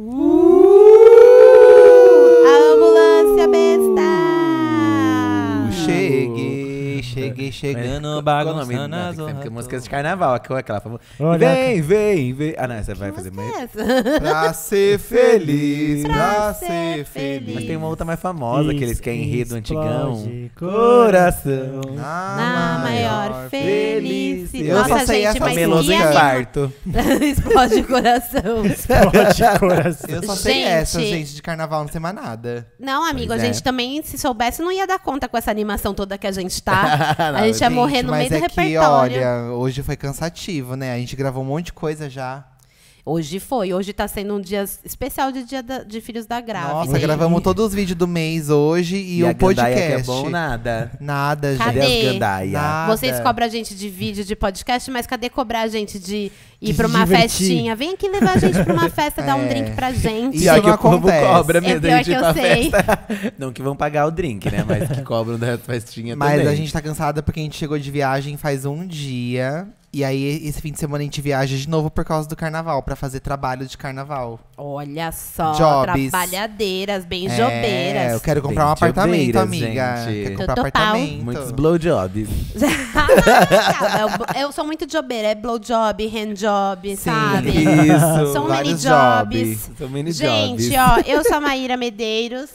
Ooh. chegando, é, bagunçando as tem Porque música de carnaval, que aquela famosa. Vem, vem, vem. Ah, não, essa vai fazer mais. É pra ser feliz, pra ser feliz. Mas tem uma outra mais famosa que é eles querem rir do antigão. Coração. Na maior felicidade. Eu só sei essa melodia infarto. É Explode coração. Explode coração. Eu só sei gente. essa, gente, de carnaval não tem mais nada. Não, amigo, pois a gente é. também, se soubesse, não ia dar conta com essa animação toda que a gente tá. A gente ia morrer no meio do repertório. É que, repertório. olha, hoje foi cansativo, né? A gente gravou um monte de coisa já. Hoje foi. Hoje tá sendo um dia especial de dia da, de Filhos da Grávida. Nossa, Sim. gravamos todos os vídeos do mês hoje e, e o podcast. Que é bom nada. Nada, gente. Cadê, cadê Nada. Vocês cobram a gente de vídeo, de podcast, mas cadê cobrar a gente de ir pra uma divertir. festinha? Vem aqui levar a gente pra uma é. festa, é. dar um drink pra gente. E é aí que o povo é cobra mesmo é a que pra sei. festa. Não que vão pagar o drink, né? Mas que cobram da festinha mas também. Mas a gente tá cansada porque a gente chegou de viagem faz um dia. E aí, esse fim de semana a gente viaja de novo por causa do carnaval, para fazer trabalho de carnaval. Olha só, Jobs. trabalhadeiras, bem é, jobeiras. Eu quero comprar bem um apartamento, amiga. Gente. Quero comprar um apartamento. Muitos blowjobs. Ah, eu, eu sou muito jobeira, é blowjob, handjob, sabe? Isso. São mini jobs. São mini gente, jobs. ó, eu sou a Maíra Medeiros.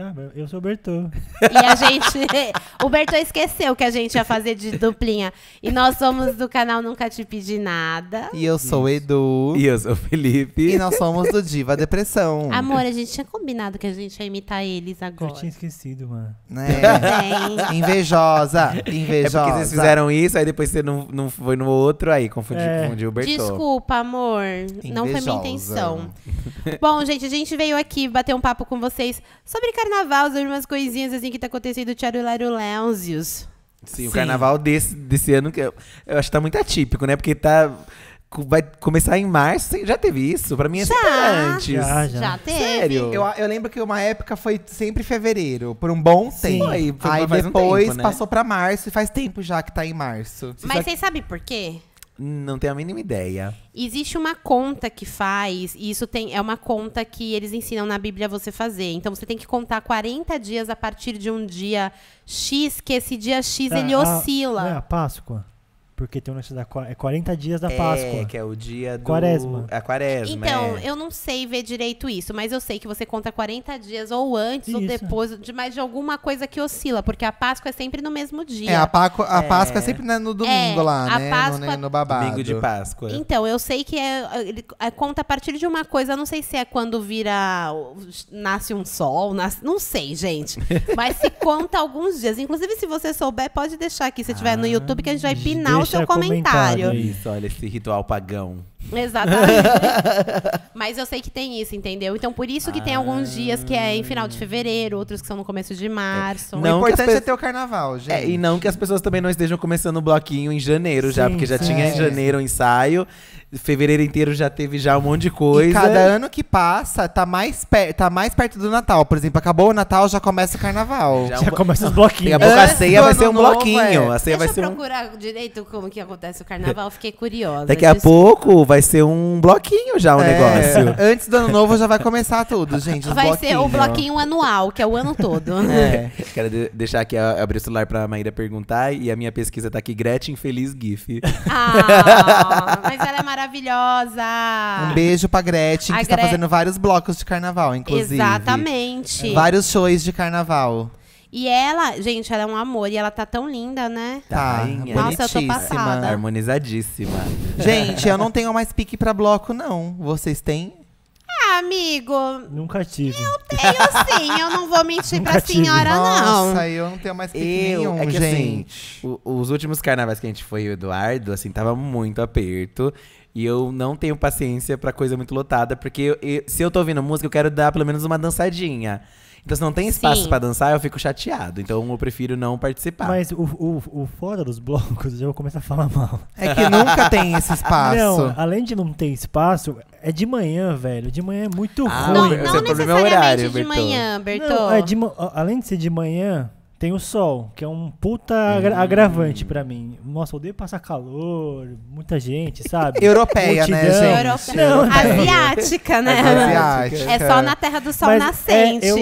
Ah, eu sou o Bertô. E a gente. o Bertô esqueceu que a gente ia fazer de duplinha. E nós somos do canal Nunca Te Pedi Nada. E eu sou o Edu. E eu sou o Felipe. E nós somos do Diva Depressão. Amor, a gente tinha combinado que a gente ia imitar eles agora. Eu tinha esquecido, mano. Né? É. é. Invejosa. Invejosa. É porque vocês fizeram isso, aí depois você não, não foi no outro, aí confundiu, é. confundiu o Bertô. Desculpa, amor. Invejosa. Não foi minha intenção. Bom, gente, a gente veio aqui bater um papo com vocês sobre carnaval, sobre umas coisinhas assim que tá acontecendo, Tiarulário Léonzios. Lenzius. Sim, o carnaval desse, desse ano, que eu, eu acho que tá muito atípico, né? Porque tá vai começar em março. Já teve isso? Pra mim é já, sempre antes. Já, já. já teve. Sério? Eu, eu lembro que uma época foi sempre fevereiro, por um bom Sim. tempo. foi, Aí depois um tempo, né? passou pra março e faz tempo já que tá em março. Mas vocês sabem por quê? Não tenho a mínima ideia. Existe uma conta que faz, e isso tem, é uma conta que eles ensinam na Bíblia você fazer. Então você tem que contar 40 dias a partir de um dia X, que esse dia X é, ele oscila. é a Páscoa. Porque tem um lance da é 40 dias da é, Páscoa. É, que é o dia do... Quaresma. É a quaresma, Então, é. eu não sei ver direito isso, mas eu sei que você conta 40 dias ou antes isso. ou depois, de mais de alguma coisa que oscila, porque a Páscoa é sempre no mesmo dia. É, a, Páscoa a é. Páscoa é sempre né, no domingo é, lá, a né? Páscoa... No, no babado. Domingo de Páscoa. Então, eu sei que é, ele é, conta a partir de uma coisa, não sei se é quando vira... Nasce um sol, nasce, não sei, gente. mas se conta alguns dias. Inclusive, se você souber, pode deixar aqui, se tiver ah, no YouTube, que a gente vai pinar o seu comentário. comentário. Isso, olha esse ritual pagão. Exatamente. Mas eu sei que tem isso, entendeu? Então por isso que tem ah. alguns dias que é em final de fevereiro, outros que são no começo de março. Não. o importante é ter o carnaval, gente. É, e não que as pessoas também não estejam começando o bloquinho em janeiro já, porque já sim, tinha em é. janeiro o ensaio, fevereiro inteiro já teve já um monte de coisa. E cada ano que passa, tá mais, per tá mais perto do Natal. Por exemplo, acabou o Natal, já começa o carnaval. Já começa os Daqui a bloquinhos. pouco a é. ceia vai ser um novo, bloquinho. é. A ceia Deixa vai eu ser um. procurar direito como que acontece o carnaval, fiquei curiosa. Daqui a pouco vai vai ser um bloquinho já o é, negócio. Antes do ano novo já vai começar tudo, gente. os Vai ser o bloquinho anual, que é o ano todo. É. Quero de- deixar aqui, abrir o celular pra Maíra perguntar. E a minha pesquisa tá aqui, Gretchen Feliz GIF. Ah, mas ela é maravilhosa. Um beijo pra Gretchen, A que está fazendo vários blocos de carnaval, inclusive. Exatamente. Vários shows de carnaval. E ela, gente, ela é um amor e ela tá tão linda, né? Tá, tá Nossa, eu tô Harmonizadíssima. Gente, eu não tenho mais pique pra bloco, não. Vocês têm? Ah, amigo. Nunca tive. Eu tenho sim, eu não vou mentir Nunca pra tive. senhora, não. Nossa, eu não tenho mais pique eu, nenhum, é que, assim, gente. Assim, o, os últimos carnavais que a gente foi, o Eduardo, assim, tava muito aperto. E eu não tenho paciência pra coisa muito lotada, porque eu, eu, se eu tô ouvindo música, eu quero dar pelo menos uma dançadinha. Então, se não tem espaço para dançar, eu fico chateado. Então, eu prefiro não participar. Mas o, o, o fora dos blocos, eu vou começar a falar mal. É que nunca tem esse espaço. Não, além de não ter espaço, é de manhã, velho. De manhã é muito ah, ruim. É não, não necessariamente é horário, de Bertô. manhã, Bertô. Não, é de, além de ser de manhã, tem o sol, que é um puta hum. agra agravante pra mim. Nossa, odeio passar calor, muita gente, sabe? Europeia, né, Multidão. né, gente? Europeia. Não, não. Asiática, né? É asiática. É só na terra do sol Mas nascente. É, eu,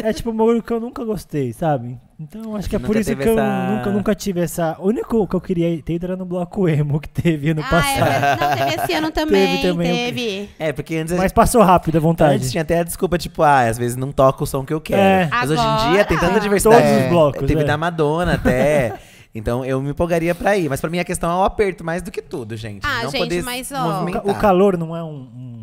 é tipo um bagulho que eu nunca gostei, sabe? Então acho que é por isso que eu nunca, nunca tive essa. O único que eu queria ter era no bloco emo que teve ano ah, é passado. É, não, teve esse ano também. Teve também. Teve. É, porque antes. Mas passou rápido a vontade. Antes tinha até a desculpa, tipo, ah, às vezes não toca o som que eu quero. É. Mas Agora... hoje em dia tem tanta diversidade. Todos os blocos. Teve é. é. da Madonna até. Então eu me empolgaria pra ir. Mas pra mim a questão é o aperto mais do que tudo, gente. Ah, não gente, mas ó. O calor não é um, um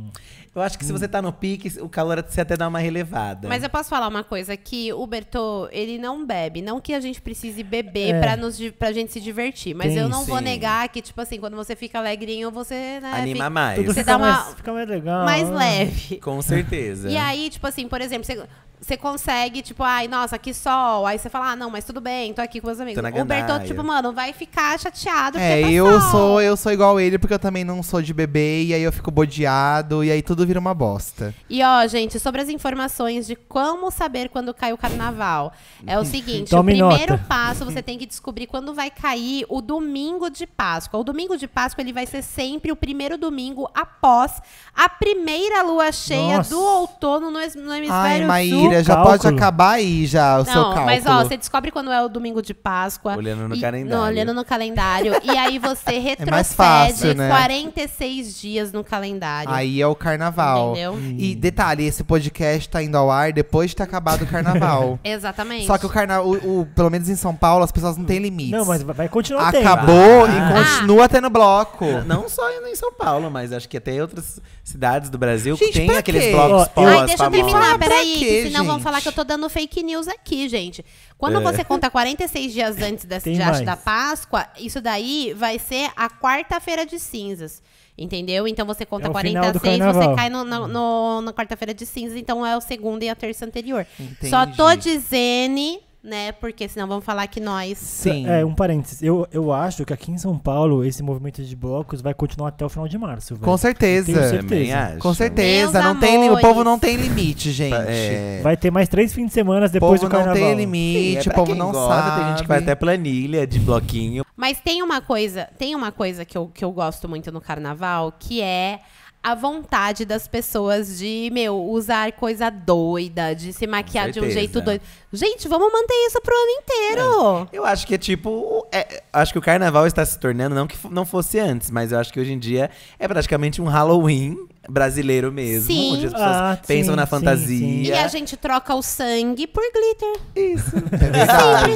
eu acho que se você tá no pique, o calor é você até dá uma relevada. Mas eu posso falar uma coisa, que o Bertô, ele não bebe. Não que a gente precise beber é. pra, nos, pra gente se divertir. Mas Tem, eu não sim. vou negar que, tipo assim, quando você fica alegrinho, você, né, Anima fica, mais. você fica dá mais, uma, fica mais legal. Mais né? leve. Com certeza. E aí, tipo assim, por exemplo, você, você consegue, tipo, ai, nossa, que sol. Aí você fala, ah, não, mas tudo bem, tô aqui com meus amigos. O Bertotto, tipo, mano, vai ficar chateado é, tá eu sol. sou eu sou igual ele, porque eu também não sou de bebê, e aí eu fico bodeado, e aí tudo vira uma bosta. E ó, gente, sobre as informações de como saber quando cai o carnaval. É o seguinte, o primeiro nota. passo, você tem que descobrir quando vai cair o domingo de Páscoa. O domingo de Páscoa, ele vai ser sempre o primeiro domingo após a primeira lua cheia nossa. do outono no, no hemisfério ai, Maíra. sul. Mentira, já pode acabar aí já o não, seu cálculo. Mas ó, você descobre quando é o domingo de Páscoa. Olhando no e, calendário. Não, olhando no calendário. e aí você é retrocede é fácil, né? 46 dias no calendário. Aí é o carnaval. Entendeu? Hum. E detalhe, esse podcast tá indo ao ar depois de ter acabado o carnaval. Exatamente. Só que o carnaval, o, o, pelo menos em São Paulo, as pessoas não têm limites. Não, mas vai continuar Acabou ah. e ah. continua tendo bloco. É, não só em São Paulo, mas acho que até em outras cidades do Brasil Gente, tem aqueles quê? blocos oh, pós Ai, deixa eu terminar, peraí. Que, que não vão falar que eu tô dando fake news aqui, gente. Quando é. você conta 46 dias antes dessa diacho da Páscoa, isso daí vai ser a quarta-feira de cinzas. Entendeu? Então você conta é 46, você cai no, no, no na quarta-feira de cinzas, então é o segundo e a terça anterior. Entendi. Só tô dizendo né? Porque senão vão falar que nós. Sim. É, um parênteses. Eu, eu acho que aqui em São Paulo esse movimento de blocos vai continuar até o final de março. Véio. Com certeza. Tenho certeza. Com certeza. não tem, o povo não tem limite, é. gente. É. Vai ter mais três fins de semana depois do carnaval. O povo não tem limite, Sim, é o povo não gosta, sabe. Tem gente que vai até planilha de bloquinho. Mas tem uma coisa, tem uma coisa que eu, que eu gosto muito no carnaval, que é a vontade das pessoas de, meu, usar coisa doida, de se maquiar de um jeito doido. Gente, vamos manter isso pro ano inteiro. É. Eu acho que é tipo. É, acho que o carnaval está se tornando, não que não fosse antes, mas eu acho que hoje em dia é praticamente um Halloween brasileiro mesmo, sim. onde as pessoas ah, pensam sim, na fantasia. Sim, e a gente troca o sangue por glitter. Isso. É verdade.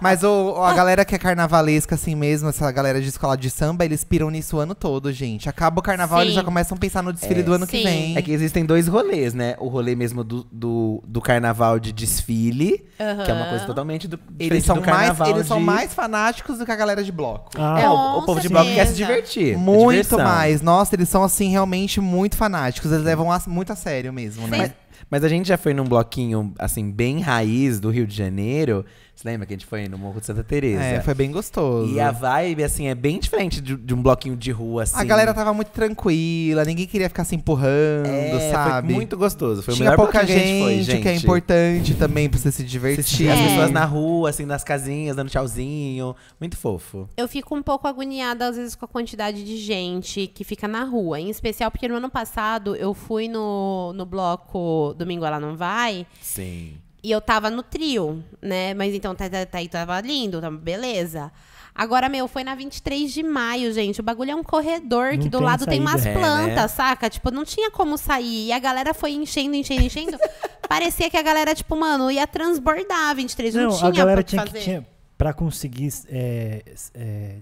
Mas o, a galera que é carnavalesca assim mesmo, essa galera de escola de samba, eles piram nisso o ano todo, gente. Acaba o carnaval, eles já começam a pensar no desfile é, do ano que vem. É que existem dois rolês, né? O rolê mesmo do, do, do carnaval de desfile, uhum. que é uma coisa totalmente do, eles são do carnaval mais, Eles de... são mais fanáticos do que a galera de bloco. Ah, é, é o, o povo de bloco quer se divertir. É muito é mais. Nossa, eles são assim realmente muito muito fanáticos, eles levam a- muito a sério mesmo, né? Mas a gente já foi num bloquinho, assim, bem raiz do Rio de Janeiro lembra que a gente foi no Morro de Santa Teresa? É, foi bem gostoso. E a vibe, assim, é bem diferente de, de um bloquinho de rua, assim. A galera tava muito tranquila, ninguém queria ficar se empurrando, é, sabe? Foi muito gostoso. Foi Tinha pouca gente, gente, foi, gente, que é importante também pra você se divertir. É. As pessoas na rua, assim, nas casinhas, dando tchauzinho. Muito fofo. Eu fico um pouco agoniada, às vezes, com a quantidade de gente que fica na rua. Em especial porque no ano passado eu fui no, no bloco Domingo Ela Não Vai. Sim. E eu tava no trio, né? Mas então tá, tá, tá, tava lindo, tava beleza. Agora, meu, foi na 23 de maio, gente. O bagulho é um corredor não que do lado tem umas é, né? plantas, né? saca? Tipo, não tinha como sair. E a galera foi enchendo, enchendo, enchendo. Parecia que a galera, tipo, mano, ia transbordar a 23. Não, não tinha a galera pra tinha fazer. que tinha pra conseguir. É, é,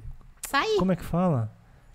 sair. Como é que fala?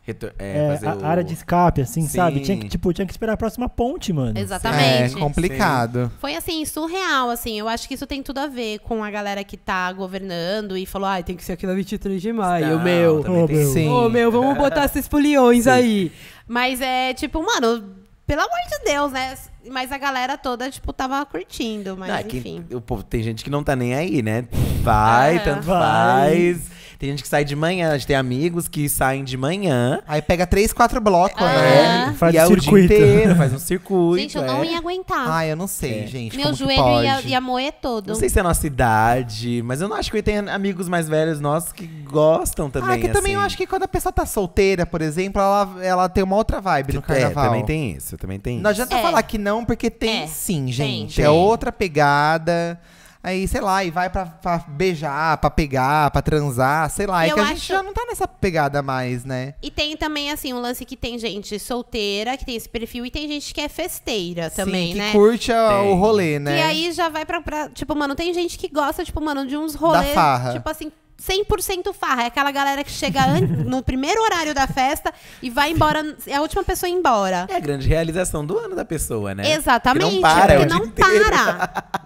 Retor é, é a, o... área de escape, assim, Sim. sabe? Tinha que, tipo, tinha que esperar a próxima ponte, mano. Exatamente. É complicado. Sim. Foi, assim, surreal, assim. Eu acho que isso tem tudo a ver com a galera que tá governando e falou, ai, ah, tem que ser aqui na 23 de maio, Não, meu. Ô, oh, meu. Sim. Oh, meu, vamos botar esses puliões aí. Mas é, tipo, mano, pelo amor de Deus, né? mas a galera toda, tipo, tava curtindo, mas não, é enfim. o povo, tem gente que não tá nem aí, né? Vai, ah, tanto vai. faz. Tem gente que sai de manhã, a gente tem amigos que saem de manhã. Aí pega três, quatro blocos, ah. né? É. Faz e é circuito. o dia inteiro, faz um circuito. Gente, eu não é. ia aguentar. Ah, eu não sei, é. gente. Meu joelho ia, ia moer todo. Não sei se é a nossa idade, mas eu não acho que tem amigos mais velhos nossos que gostam também. Ah, que assim. também eu assim. acho que quando a pessoa tá solteira, por exemplo, ela, ela tem uma outra vibe no carnaval. É, também tem isso, também tem isso. Não adianta é. falar que não, porque tem é, sim, gente. Tem, tem. É outra pegada. Aí, sei lá, e vai pra, pra beijar, pra pegar, pra transar, sei lá. É Eu é que a gente já não tá nessa pegada mais, né? E tem também, assim, um lance que tem gente solteira, que tem esse perfil, e tem gente que é festeira também, Sim, que né? curte o rolê, né? E aí já vai pra, pra, Tipo, mano, tem gente que gosta, tipo, mano, de uns rolês. Da farra. Tipo assim, 100% farra. É aquela galera que chega no primeiro horário da festa e vai embora, é a última pessoa a ir embora. É a grande realização do ano da pessoa, né? Exatamente. Que não para, é porque não para.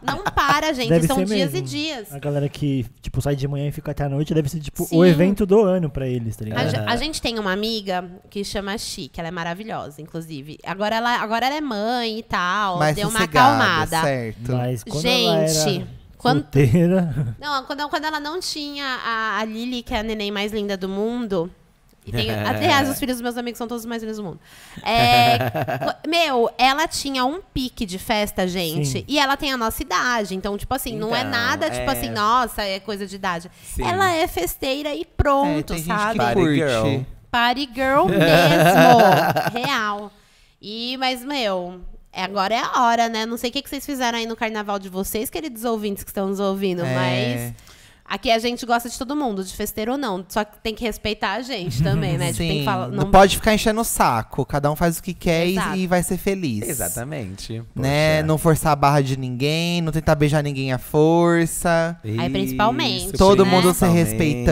É não para, gente. Deve São dias mesmo. e dias. A galera que, tipo, sai de manhã e fica até a noite deve ser, tipo, Sim. o evento do ano pra eles, tá ligado? A, a, gente tem uma amiga que chama Chi, que ela é maravilhosa, inclusive. Agora ela, agora ela é mãe e tal, Mais deu uma acalmada. Certo. Mas quando gente. Ela era quando, Solteira. Não, quando, quando ela não tinha a, a Lily, que é a neném mais linda do mundo. E tem, Aliás, os filhos dos meus amigos são todos os mais lindos do mundo. É, meu, ela tinha um pique de festa, gente. Sim. E ela tem a nossa idade. Então, tipo assim, então, não é então, nada, tipo é... tipo assim, nossa, é coisa de idade. Sim. Ela é festeira e pronto, é, sabe? Party girl. Party girl mesmo. real. E, mas, meu, é, agora é a hora, né? Não sei o que, que vocês fizeram aí no carnaval de vocês, queridos ouvintes que estão nos ouvindo, é... mas. Aqui a gente gosta de todo mundo, de festeiro ou não. Só que tem que respeitar a gente uhum. também, né? Sim, tem que falar, não... não... pode ficar enchendo o saco. Cada um faz o que quer e vai ser feliz. Exatamente. Né? Não forçar a barra de ninguém, não tentar beijar ninguém à força. Isso, Aí principalmente. Todo né? mundo se respeitando.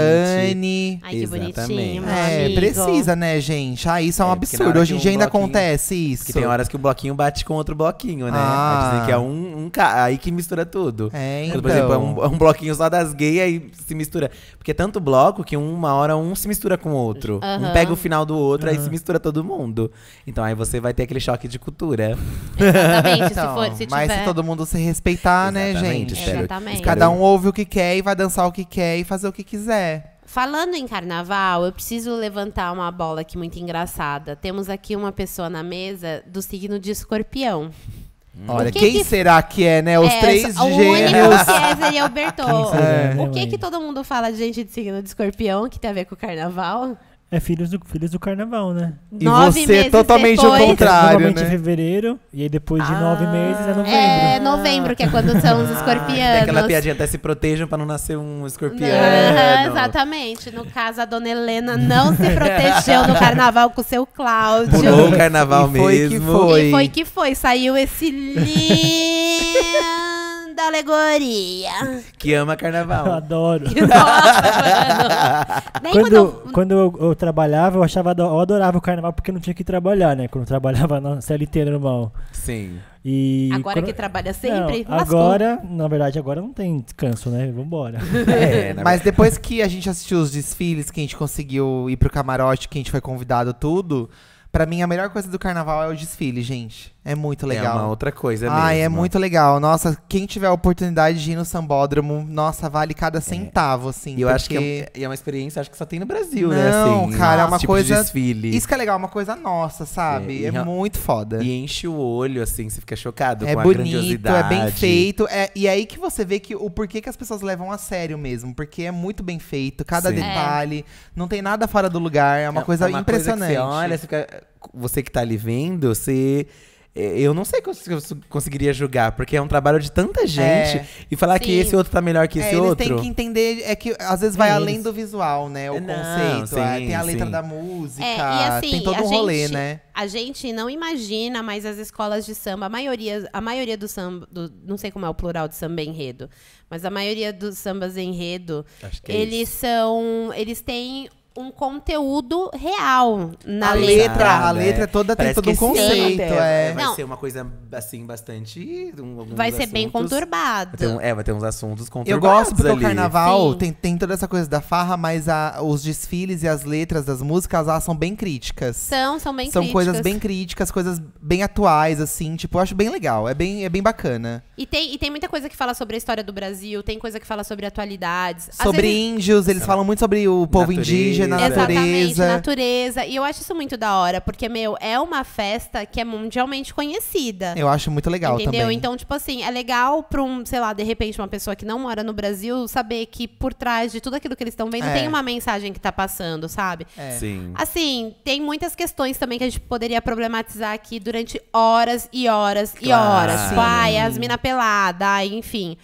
Ai, que Exatamente. bonitinho. É, amigo. precisa, né, gente? Ah, isso é um é, absurdo. Hoje em um dia ainda acontece isso. Que tem horas que o um bloquinho bate com outro bloquinho, né? É ah. Dizem que é um, um Aí que mistura tudo. É, então. Por exemplo, é, então. é um, bloquinho só das gays aí se mistura. Porque é tanto bloco que uma hora um se mistura com o outro. Uhum. Um pega o final do outro, uhum. aí se mistura todo mundo. Então aí você vai ter aquele choque de cultura. Exatamente, então, se for, se Mas se todo mundo se respeitar, né, Exatamente, né, gente? Espero, Exatamente. Cada um ouve o que quer e vai dançar o que quer e fazer o que quiser. Falando em carnaval, eu preciso levantar uma bola aqui muito engraçada. Temos aqui uma pessoa na mesa do signo de escorpião. Hum. Olha, que quem que... será que é, né? Os é, três o gêmeos. O que é seria o Bertô. É, né? o que, que todo mundo fala de gente de signo de escorpião, que tem a ver com o carnaval? É Filhos do, Filhos do Carnaval, né? E nove você totalmente depois, o contrário, Normalmente né? em fevereiro, e aí depois de ah, nove meses é novembro. É novembro, que é quando são os ah, escorpianos. Ah, aquela piadinha, até se protejam pra não nascer um escorpião. É, exatamente. No caso, a dona Helena não se protegeu no carnaval com o seu Cláudio. Pulou o carnaval e mesmo. Foi que foi. E foi que foi. Saiu esse lindo da alegoria. Que ama carnaval. Eu adoro. Nossa, mano. quando, eu, quando eu, eu, trabalhava, eu achava, eu adorava o carnaval porque não tinha que trabalhar, né? Quando eu trabalhava na CLT normal. Sim. E agora quando... que trabalha sempre, não, Agora, na verdade, agora não tem descanso, né? Vambora. É, é mas depois que a gente assistiu os desfiles, que a gente conseguiu ir pro camarote, que a gente foi convidado, tudo Pra mim, a melhor coisa do carnaval é o desfile, gente. É muito legal. É uma outra coisa mesmo. Ai, é muito legal. Nossa, quem tiver a oportunidade de ir no sambódromo, nossa, vale cada centavo, assim. E eu porque... acho que é, é, uma experiência, acho que só tem no Brasil, Não, né? Não, assim, cara, é uma tipo coisa… De desfile. Isso que é legal, é uma coisa nossa, sabe? É, é muito foda. E enche o olho, assim, você fica chocado é com bonito, a grandiosidade. É bem feito. É, e aí que você vê que o porquê que as pessoas levam a sério mesmo. Porque é muito bem feito, cada Sim. É. detalhe. Não tem nada fora do lugar, é uma é coisa uma impressionante. Coisa que você olha, você fica você que tá ali vendo, você é, eu não sei se eu conseguiria julgar, porque é um trabalho de tanta gente. É, e falar sim. que esse outro tá melhor que é, esse é, eles outro. Tem que entender, é que às vezes vai é além do visual, né? O não, conceito. É, sim, tem a letra sim. da música, assim, tem todo um gente, rolê, né? A gente não imagina, mas as escolas de samba, a maioria, a maioria do samba, do, não sei como é o plural de samba enredo, mas a maioria dos sambas enredo, eles são. Eles têm um conteúdo real na a letra. letra. A letra é toda tem todo um conceito. É. Vai Não. ser uma coisa assim, bastante. Um, vai ser assuntos. bem conturbado. Vai um, é, vai ter uns assuntos conturbados. Eu gosto porque ali. o carnaval tem, tem toda essa coisa da farra, mas a, os desfiles e as letras das músicas lá são bem críticas. São, são bem são críticas. São coisas bem críticas, coisas bem atuais, assim. Tipo, eu acho bem legal. É bem, é bem bacana. E tem, e tem muita coisa que fala sobre a história do Brasil, tem coisa que fala sobre atualidades. Sobre vezes, índios, eles falam muito sobre o povo natureza. indígena na natureza. Exatamente, natureza. E eu acho isso muito da hora, porque, meu, é uma festa que é mundialmente conhecida. Eu acho muito legal entendeu? também. Então, tipo assim, é legal pra um, sei lá, de repente, uma pessoa que não mora no Brasil saber que por trás de tudo aquilo que eles estão vendo é. tem uma mensagem que tá passando, sabe? É. Sim. Assim, tem muitas questões também que a gente poderia problematizar aqui durante horas e horas e horas. Tipo, as mina pelada, enfim.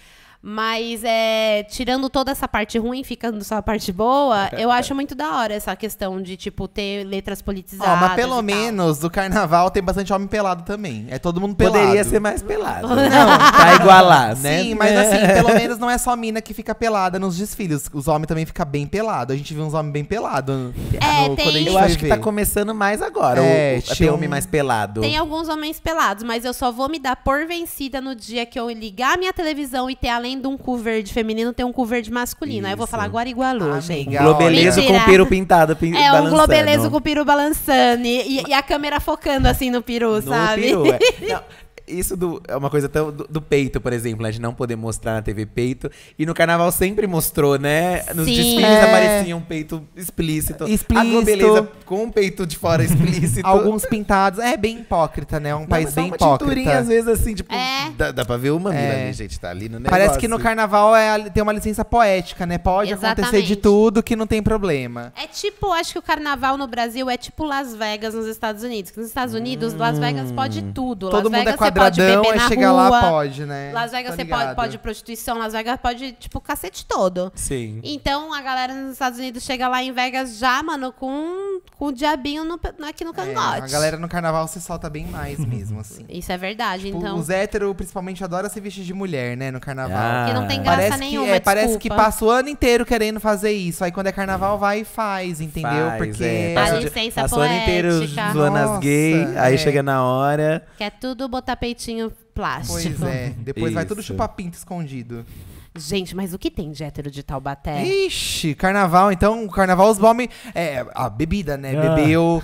Mas é, tirando toda essa parte ruim, ficando só a parte boa, eu acho muito da hora essa questão de, tipo, ter letras politizadas. Ó, mas pelo menos do carnaval tem bastante homem pelado também. É todo mundo pelado. Poderia ser mais pelado. Não, tá igualar, né? Sim, mas assim, pelo menos não é só mina que fica pelada nos desfiles. Os homens também ficam bem pelados. A gente viu uns homens bem pelados. É, tem... quando a gente Eu acho que tá começando mais agora. É, o, tem um... homem mais pelado. Tem alguns homens pelados, mas eu só vou me dar por vencida no dia que eu ligar minha televisão e ter além além de um cu verde feminino, tem um cu verde masculino. Isso. Aí eu vou falar Guarigualú, ah, gente. Um com peru pintado, pin É, um globeleza com peru balançando. E, e, a câmera focando, assim, no peru, no sabe? Peru, é. Não, isso do, é uma coisa tão do, do, peito, por exemplo, né? De não poder mostrar na TV peito. E no carnaval sempre mostrou, né? Nos Sim, desfiles é. aparecia um peito explícito. Explícito. A beleza com um peito de fora explícito. Alguns pintados. É bem hipócrita, né? É um não, país é bem uma hipócrita. Tinturinha, às vezes, assim, tipo, é. dá, dá pra ver uma mina é. ali, gente, tá ali no negócio. Parece que no carnaval é, tem uma licença poética, né? Pode Exatamente. acontecer de tudo que não tem problema. É tipo, acho que o carnaval no Brasil é tipo Las Vegas nos Estados Unidos. Nos Estados Unidos, hum. Las Vegas pode tudo. Todo Las mundo é Vegas é quadradão, pode beber na chegar rua. lá, pode, né? Las Vegas tá você pode, pode prostituição, Las Vegas pode, tipo, cacete todo. Sim. Então a galera nos Estados Unidos chega lá em Vegas já, mano, com, com o diabinho no, aqui no é, cangote. É, a galera no carnaval se solta bem mais mesmo, assim. Isso é verdade, tipo, então. Os héteros, principalmente, adoram se vestir de mulher, né, no carnaval. Ah. Que não tem graça parece nenhuma. Que, é, parece que passa o ano inteiro querendo fazer isso. Aí quando é carnaval, vai e faz, entendeu? Faz, Porque. É. Passa, de, licença passa o ano inteiro zoando as gays, aí é. chega na hora. Quer tudo botar peitinho plástico. Pois é, depois vai tudo chupar pinto escondido. Gente, mas o que tem de hétero de Taubaté? Ixi, carnaval, então, carnaval os homens. É, a bebida, né? Ah. Bebeu.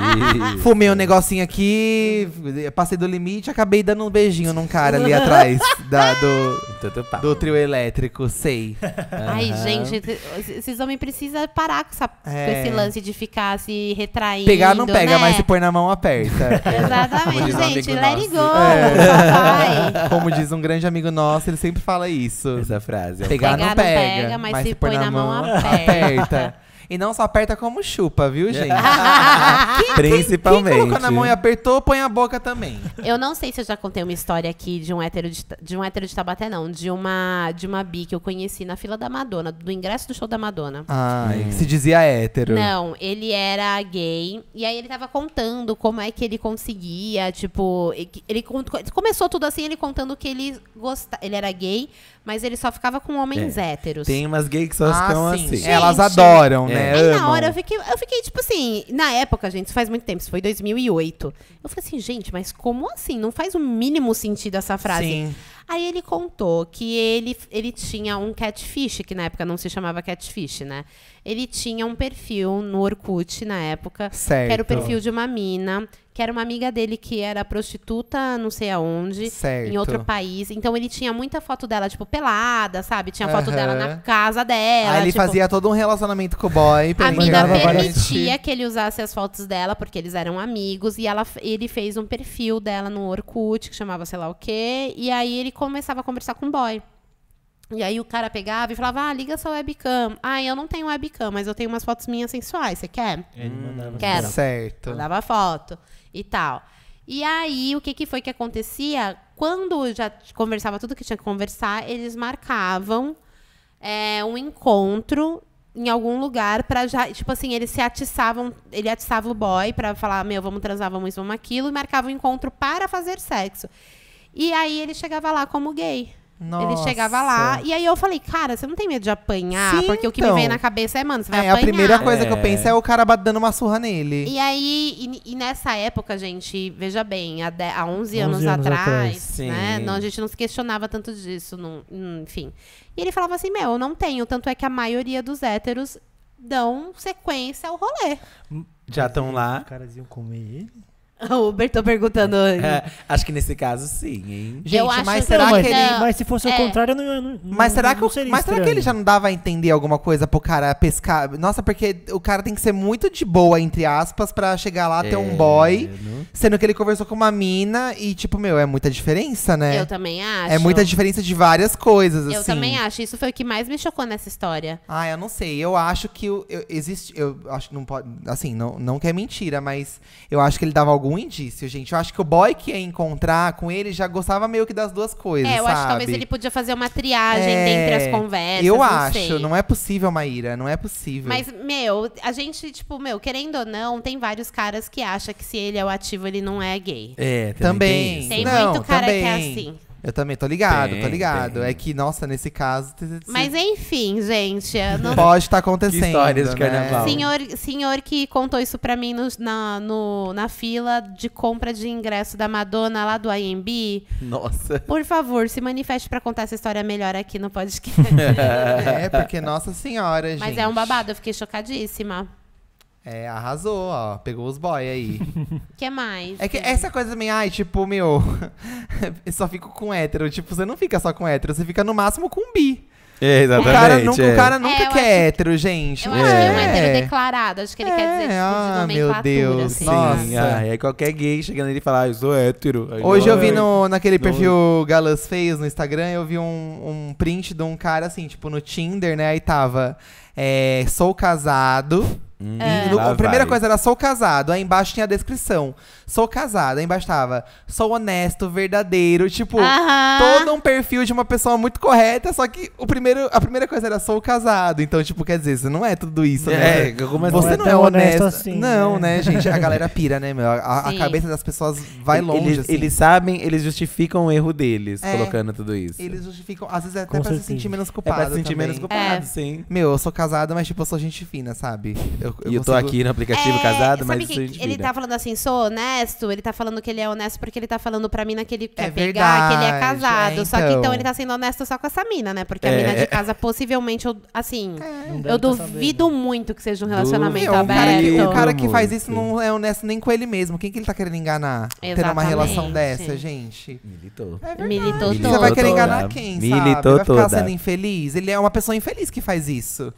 fumei um negocinho aqui, passei do limite, acabei dando um beijinho num cara ali atrás da, do, então, então tá. do trio elétrico, sei. Ai, gente, esses homens precisam parar com, essa, é. com, esse lance de ficar se retraindo. Pegar não pega, né? mas se põe na mão aperta. Exatamente, gente, um let it go, é. Como diz um grande amigo nosso, ele sempre fala isso essa frase. pegar, pegar, não pega, pega mas, se, se põe, na, na mão, mão aperta. E não só aperta como chupa, viu, gente? Principalmente. Quem, quem colocou na mão e apertou, põe a boca também. Eu não sei se eu já contei uma história aqui de um hétero de, de, um hétero de Tabaté, não. De uma, de uma bi que eu conheci na fila da Madonna, do ingresso do show da Madonna. Ah, hum. se dizia hétero. Não, ele era gay. E aí ele tava contando como é que ele conseguia, tipo... Ele, ele começou tudo assim, ele contando que ele gostava... Ele era gay, mas ele só ficava com homens é. héteros. Tem umas gays que só estão ah, ficam assim. Gente, Elas adoram, né? é. né? Aí Amam. na hora eu fiquei, eu fiquei, tipo assim, na época, gente, isso faz muito tempo, isso foi 2008. Eu falei assim, gente, mas como assim? Não faz o mínimo sentido essa frase. Sim. Aí ele contou que ele, ele tinha um catfish, que na época não se chamava catfish, né? Ele tinha um perfil no Orkut na época, certo. que era o perfil de uma mina, que era uma amiga dele que era prostituta, não sei aonde, certo. em outro país. Então ele tinha muita foto dela, tipo, pelada, sabe? Tinha foto uhum. dela na casa dela. Aí ele tipo... fazia todo um relacionamento com o boy. A mina permitia que ele usasse as fotos dela, porque eles eram amigos. E ela, ele fez um perfil dela no Orkut, que chamava sei lá o quê. E aí ele começava a conversar com o boy. E aí o cara pegava e falava, ah, liga sua webcam. Ah, eu não tenho webcam, mas eu tenho umas fotos minhas sensuais, você quer? Ele mandava Certo. Mandava foto e tal. E aí, o que, que foi que acontecia? Quando já conversava tudo que tinha que conversar, eles marcavam é, um encontro em algum lugar para já, tipo assim, eles se atiçavam, ele atiçava o boy para falar, meu, vamos transar, vamos isso, vamos aquilo, e marcava um encontro para fazer sexo. E aí ele chegava lá como gay. Nossa. Ele chegava lá. E aí eu falei, cara, você não tem medo de apanhar? Sim, porque o que me vem então. na cabeça é, mano, você vai é, apanhar. A primeira coisa é. que eu é. penso é o cara dando uma surra nele. E aí, e, e nessa época, gente, veja bem, há, de, há 11, 11 anos, anos, atrás, atrás né? Não, a gente não se questionava tanto disso, não, hum, enfim. E ele falava assim, meu, eu não tenho. Tanto é que a maioria dos héteros dão sequência ao rolê. Já estão lá. Os caras iam comer ele? O Bertô perguntando. É, é, acho que nesse caso, sim, hein? Gente, acho mas que será não, que ele. Mas se fosse o é. contrário, eu não, eu não, Mas será que, mas será que ele já não dava a entender alguma coisa pro cara pescar? Nossa, porque o cara tem que ser muito de boa, entre aspas, pra chegar lá, é, ter um é, boy. Não... Sendo que ele conversou com uma mina e, tipo, meu, é muita diferença, né? Eu também acho. É muita diferença de várias coisas, eu assim. Eu também acho. Isso foi o que mais me chocou nessa história. Ah, eu não sei. Eu acho que eu, eu, existe. Eu acho que não pode. Assim, não, não que é mentira, mas eu acho que ele dava algum algum indício, gente. Eu acho que o boy que ia encontrar com ele já gostava meio que das duas coisas. É, eu sabe? acho que talvez ele podia fazer uma triagem é, dentre as conversas. Eu não acho, sei. não é possível, Maíra, não é possível. Mas, meu, a gente, tipo, meu, querendo ou não, tem vários caras que acham que se ele é o ativo, ele não é gay. É, também. Tem, tem não, muito cara também. que é assim. Eu também tô ligado, tem, tô ligado. Tem. É que, nossa, nesse caso. Mas enfim, gente. Não... Pode estar tá acontecendo. que histórias de né? carnaval. Né? Senhor, senhor que contou isso pra mim no, na, no, na fila de compra de ingresso da Madonna lá do IMB. Nossa. Por favor, se manifeste pra contar essa história melhor aqui no podcast. é, porque, nossa senhora, gente. Mas é um babado, eu fiquei chocadíssima. É, arrasou, ó. Pegou os boy aí. que mais? É que essa coisa também, ai, tipo, meu, eu só fico com hétero. Tipo, você não fica só com hétero, você fica no máximo com bi. É, exatamente. O é. cara nunca, é. o cara nunca é, quer hétero, gente. Eu acho é. que é um hétero declarado. Acho que ele quer dizer é, tipo, ah, de meu Deus, assim. Nossa. Ah, é qualquer gay chegando ali e falar, ah, eu sou hétero. Aí Hoje eu, vi é. no, naquele não. perfil galas Feios no Instagram, eu vi um, um print de um cara assim, tipo, no Tinder, né? Aí tava, sou casado Hum, no, é. a primeira coisa era sou casado, aí embaixo tinha a descrição sou casada, aí bastava, sou honesto, verdadeiro, tipo, todo um perfil de uma pessoa muito correta, só que o primeiro, a primeira coisa era sou casado, então, tipo, quer dizer, você não é tudo isso, né? É, você não é, não é honesto, honesto assim, Não, né? né gente? A galera pira, né, meu? A, a cabeça das pessoas vai longe, eles, assim. eles sabem, eles justificam o erro deles, É. colocando tudo isso. Eles justificam, às vezes é até Com pra se sentir menos é culpado. pra se sentir também. menos culpado, É. sim. Meu, eu sou casada, mas tipo, eu sou gente fina, sabe? Eu, E eu tô aqui no aplicativo É, casado, mas sabe que gente ele tá falando assim, sou honesto, né, honesto. Ele tá falando que ele é honesto porque ele tá falando pra mina que ele é quer é pegar, verdade, que ele é casado. É, só que então, então. ele tá sendo honesto só com essa mina, né? Porque a é. mina de casa possivelmente, eu, assim, é. eu tá duvido muito que seja um relacionamento aberto. O cara, que, faz isso não é honesto nem com ele mesmo. Quem que ele tá querendo enganar? Exatamente. Tendo uma relação dessa, gente. Militou. É verdade. Militou Você vai querer enganar quem, sabe? Militou vai ficar sendo infeliz? Ele é uma pessoa infeliz que faz isso.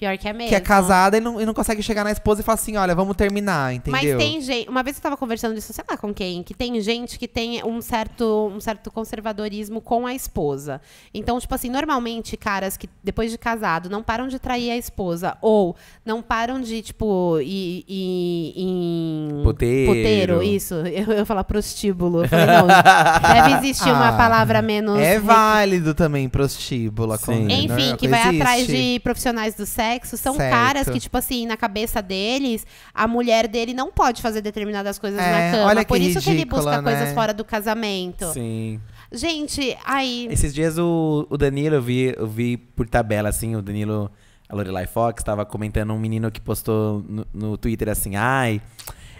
Pior que é mesmo. Que é casada e não, e não consegue chegar na esposa e falar assim: olha, vamos terminar, entendeu? Mas tem gente. Uma vez eu tava conversando disso, sei lá com quem, que tem gente que tem um certo, um certo conservadorismo com a esposa. Então, tipo assim, normalmente caras que depois de casado não param de trair a esposa ou não param de, tipo, ir, ir, Poteiro, puteiro. isso. Eu, eu falar prostíbulo. Eu falei, não, deve existir ah, uma palavra menos. É válido também prostíbulo Enfim, que vai existe. atrás de profissionais do sexo são certo. caras que, tipo assim, na cabeça deles, a mulher dele não pode fazer determinadas coisas é, na cama. Olha que Por isso ridícula, que ele busca né? coisas fora do casamento. Sim. Gente, aí. Esses dias o, o Danilo, eu vi, eu vi por tabela, assim, o Danilo, a Lorelai Fox, estava comentando um menino que postou no, no Twitter assim, ai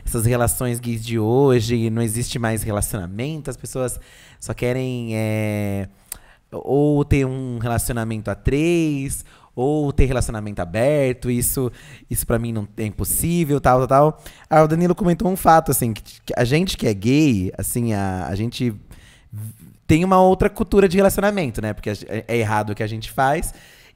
essas relações gays de hoje, não existe mais relacionamento, as pessoas só querem é, ou ter um relacionamento a três, ou ter relacionamento aberto, isso isso para mim não é impossível, tal, tal, tal. Aí ah, o Danilo comentou um fato, assim, que, que a gente que é gay, assim, a, a gente tem uma outra cultura de relacionamento, né? Porque é, é errado o que a gente faz.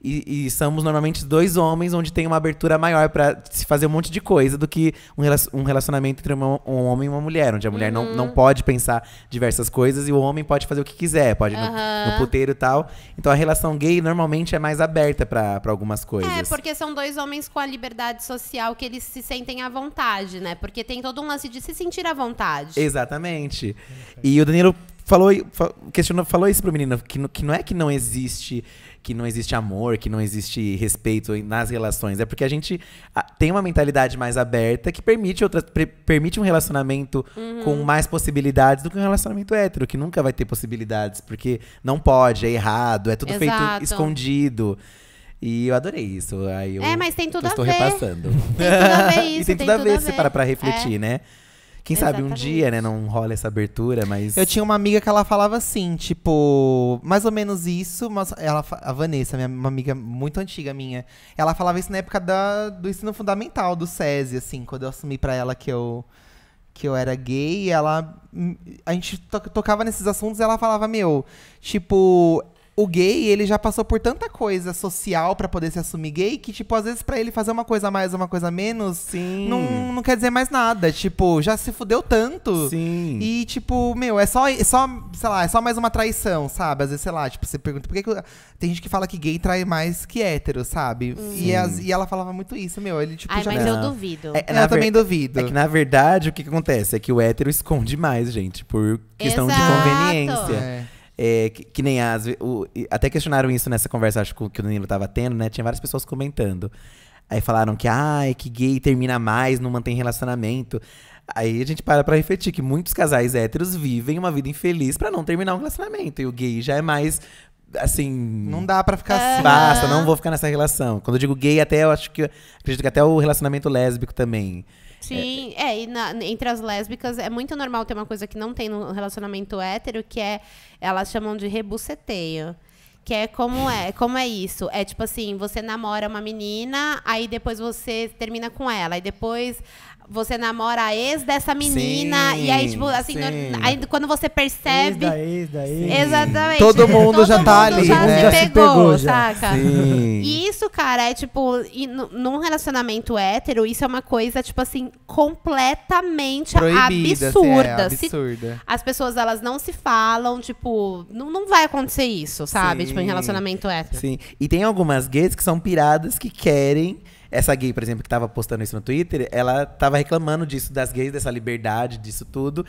E, e, somos normalmente dois homens, onde tem uma abertura maior para se fazer um monte de coisa do que um, relacionamento entre uma, um homem e uma mulher, onde a mulher uhum. não, não uhum. pode pensar diversas coisas e o homem pode fazer o que quiser, pode ir uhum. no, no puteiro e tal. Então a relação gay normalmente é mais aberta para algumas coisas. É, porque são dois homens com a liberdade social que eles se sentem à vontade, né? Porque tem todo um lance de se sentir à vontade. Exatamente. E o Danilo falou, questionou, falou isso pro menino, que, que não é que não existe que não existe amor, que não existe respeito nas relações. É porque a gente tem uma mentalidade mais aberta que permite, outra, permite um relacionamento uhum. com mais possibilidades do que um relacionamento hétero, que nunca vai ter possibilidades, porque não pode, é errado, é tudo Exato. feito escondido. E eu adorei isso. Aí eu, é, mas tem tudo a ver. estou repassando. Tem tudo a ver isso. e tem, tudo, tudo a ver, a ver. para pra refletir, é. né? Quem Exatamente. sabe um dia, né, não rola essa abertura, mas. Eu tinha uma amiga que ela falava assim, tipo, mais ou menos isso, mas ela, a Vanessa, minha, uma amiga muito antiga minha, ela falava isso na época da, do ensino fundamental, do SESI, assim, quando eu assumi pra ela que eu que eu era gay, ela. Hum, a gente tocava nesses assuntos e ela falava, meu, tipo, o gay, ele já passou por tanta coisa social para poder se assumir gay que, tipo, às vezes para ele fazer uma coisa a mais, uma coisa menos, Sim. Não, não quer dizer mais nada. Tipo, já se fudeu tanto. Sim. E, tipo, meu, é só, é só, sei lá, é só mais uma traição, sabe? Às vezes, sei lá, tipo, você pergunta por que. que tem gente que fala que gay trai mais que hétero, sabe? E, as, e ela falava muito isso, meu. Ele, tipo, Ai, já... mas não. eu duvido. É, eu ver... também duvido. É que, na verdade, o que, que acontece? É que o hétero esconde mais, gente, por questão Exato. de conveniência. É. É, que, que, nem as. O, até questionaram isso nessa conversa, acho que o Danilo tava tendo, né? Tinha várias pessoas comentando. Aí falaram que, ah, é que gay termina mais, não mantém relacionamento. Aí a gente para pra refletir que muitos casais héteros vivem uma vida infeliz para não terminar um relacionamento. E o gay já é mais assim. Não dá para ficar assim. Basta, não vou ficar nessa relação. Quando eu digo gay, até eu acho que. Acredito que até o relacionamento lésbico também. Sim, é, é e na, entre as lésbicas é muito normal ter uma coisa que não tem no relacionamento hétero, que é elas chamam de rebuceteio. Que é como é, como é isso? É tipo assim, você namora uma menina, aí depois você termina com ela, aí depois você namora a ex dessa menina sim, e aí tipo assim no, aí, quando você percebe ex da ex, da ex. exatamente todo mundo todo já tá mundo ali já, né? se, já pegou, se pegou já. saca sim. e isso cara é tipo e, num relacionamento hétero isso é uma coisa tipo assim completamente Proibida, absurda assim, é, absurda se, as pessoas elas não se falam tipo não, não vai acontecer isso sabe sim. tipo em relacionamento hétero sim e tem algumas gays que são piradas que querem essa gay, por exemplo, que tava postando isso no Twitter, ela tava reclamando disso, das gays, dessa liberdade, disso tudo.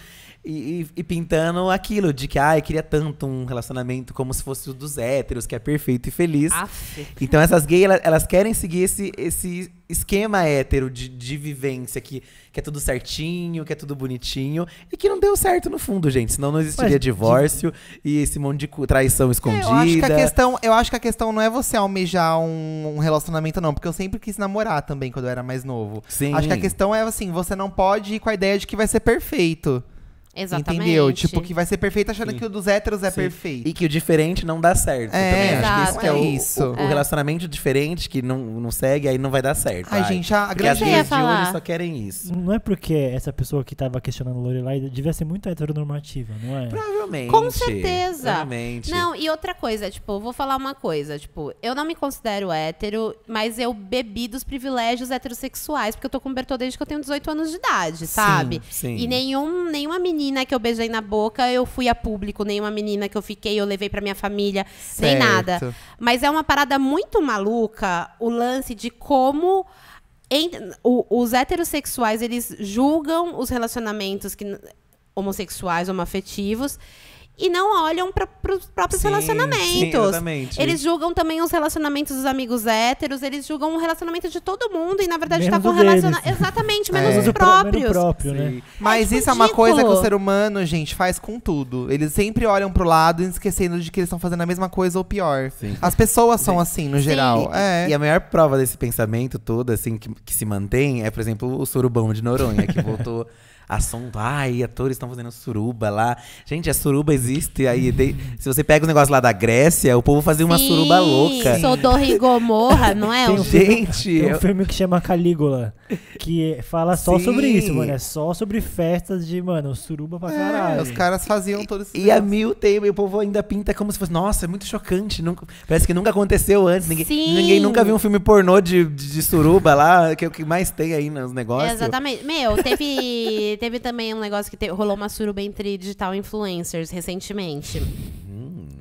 E, e, pintando aquilo de que, ai, ah, queria tanto um relacionamento como se fosse o dos héteros, que é perfeito e feliz. Aff. Então essas gays, elas, elas, querem seguir esse, esse esquema hétero de, de vivência, que, que é tudo certinho, que é tudo bonitinho, e que não deu certo no fundo, gente. Senão não existiria Mas, divórcio de... e esse monte de traição escondida. É, eu, acho que a questão, eu acho que a questão não é você almejar um, um, relacionamento, não, porque eu sempre quis namorar também quando eu era mais novo. Sim. Acho que a questão é assim, você não pode ir com a ideia de que vai ser perfeito. Exatamente. Entendeu? Tipo, que vai ser perfeito achando Sim. que o dos héteros é Sim. perfeito. E que o diferente não dá certo. É, acho que isso é, é, o, isso. O, o é. relacionamento diferente que não, não segue, aí não vai dar certo. Ai, ai. gente, a, grande de hoje só querem isso. Não é porque essa pessoa que tava questionando Lorelai devia ser muito heteronormativa, não é? Provavelmente. Com certeza. Provavelmente. Não, e outra coisa, tipo, vou falar uma coisa. Tipo, eu não me considero hétero, mas eu bebi dos privilégios heterossexuais, porque eu tô com Bertô desde que eu tenho 18 anos de idade, sabe? Sim, sim. E nenhum, nenhuma menina menina que eu beijei na boca eu fui a público, nenhuma menina que eu fiquei, eu levei para minha família, certo. nem nada. Mas é uma parada muito maluca o lance de como em, o, os heterossexuais eles julgam os relacionamentos que, homossexuais, homoafetivos. afetivos e não olham para os próprios sim, relacionamentos. Sim, eles julgam também os relacionamentos dos amigos héteros, eles julgam o relacionamento de todo mundo e na verdade está com exatamente menos é. os próprios. Menos próprio, né? Mas é tipo isso é uma coisa que o ser humano, gente, faz com tudo. Eles sempre olham pro lado esquecendo de que eles estão fazendo a mesma coisa ou pior. Sim. As pessoas são assim no geral. É. E a maior prova desse pensamento todo assim que, que se mantém é, por exemplo, o surubão de Noronha que voltou assunto Ai, atores estão fazendo suruba lá. Gente, a suruba existe aí. De, se você pega o negócio lá da Grécia, o povo fazia Sim, uma suruba louca. Sodor e Gomorra, não é? Tem, gente. Tem um eu... filme que chama Calígula, que fala só Sim. sobre isso, mano. É só sobre festas de, mano, suruba pra caralho. É, os caras faziam todos E há a Mil tem, o povo ainda pinta como se fosse, nossa, é muito chocante. Nunca, parece que nunca aconteceu antes. Ninguém, ninguém nunca viu um filme pornô de, de, de suruba lá, que é o que mais tem aí nos negócios. exatamente. Meu, teve teve também um negócio que te, rolou uma suruba entre digital influencers recentemente.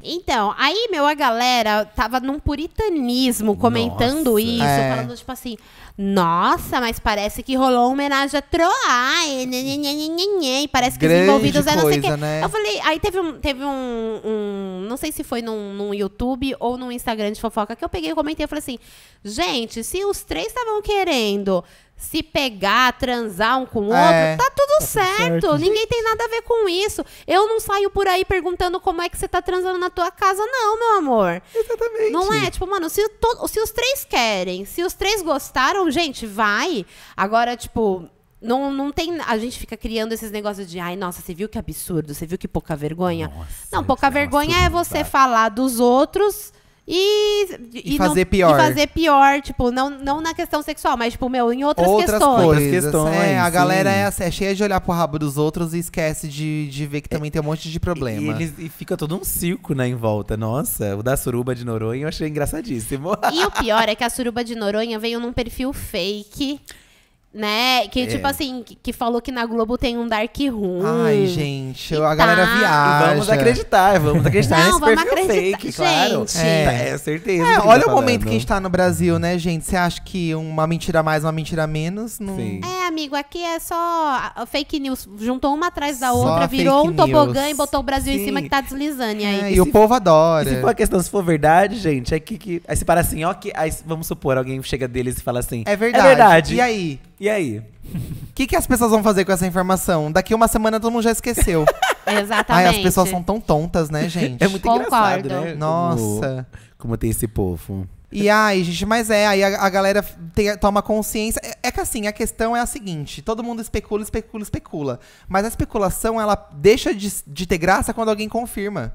Então, aí, meu, a galera tava num puritanismo comentando nossa. isso, é. falando tipo assim: nossa, mas parece que rolou uma homenagem a Troai, né, né, né, e parece que Grande os envolvidos eram é não sei Né? Eu falei, aí teve um, teve um, um não sei se foi num, num, YouTube ou num Instagram de fofoca, que eu peguei e comentei, eu falei assim, gente, se os três estavam querendo se pegar, transar um com o outro, é, tá tudo tá certo. certo. Ninguém tem nada a ver com isso. Eu não saio por aí perguntando como é que você tá transando na tua casa, não, meu amor. Exatamente. Não é? Tipo, mano, se, to, se os três querem, se os três gostaram, gente, vai. Agora, tipo, não, não tem. A gente fica criando esses negócios de ai, nossa, você viu que absurdo, você viu que pouca vergonha. Nossa, não, pouca vergonha é você falar dos outros e, e, e fazer não, pior. E fazer pior, tipo, não, não na questão sexual, mas, tipo, meu, em outras, outras questões. Outras questões. É, a galera é, assim, é, cheia de olhar pro rabo dos outros e esquece de, de ver que também é, tem um monte de problema. E, eles, e, fica todo um circo, né, em volta. Nossa, o da suruba de Noronha eu achei engraçadíssimo. E o pior é que a suruba de Noronha veio num perfil fake né? Que, é. tipo assim, que, que, falou que na Globo tem um Dark Room. Ai, gente, a tá. galera viaja. Vamos acreditar, vamos acreditar Não, nesse vamos perfil acreditar. fake, claro. Gente. É, é, é certeza. É, olha tá o falando. momento que a gente tá no Brasil, né, gente? Você acha que uma mentira mais, uma mentira menos? Não... É, amigo, aqui é só fake news. Juntou uma atrás da outra, virou um news. tobogã e botou o Brasil Sim. em cima que tá deslizando. E, é, aí. É, e, e se, o povo adora. E se for a questão, se for verdade, gente, é que. que aí se para assim, ó, que, aí, vamos supor, alguém chega deles e fala assim. É verdade. É verdade. E aí? E aí? O que, que as pessoas vão fazer com essa informação? Daqui uma semana todo mundo já esqueceu. Exatamente. Ai, as pessoas são tão tontas, né, gente? É muito Concordo. engraçado, né? Nossa. Como, como tem esse povo. E ai, gente, mas é, aí a, a galera toma consciência. É, é, que assim, a questão é a seguinte: todo mundo especula, especula, especula. Mas a especulação, ela deixa de, de ter graça quando alguém confirma.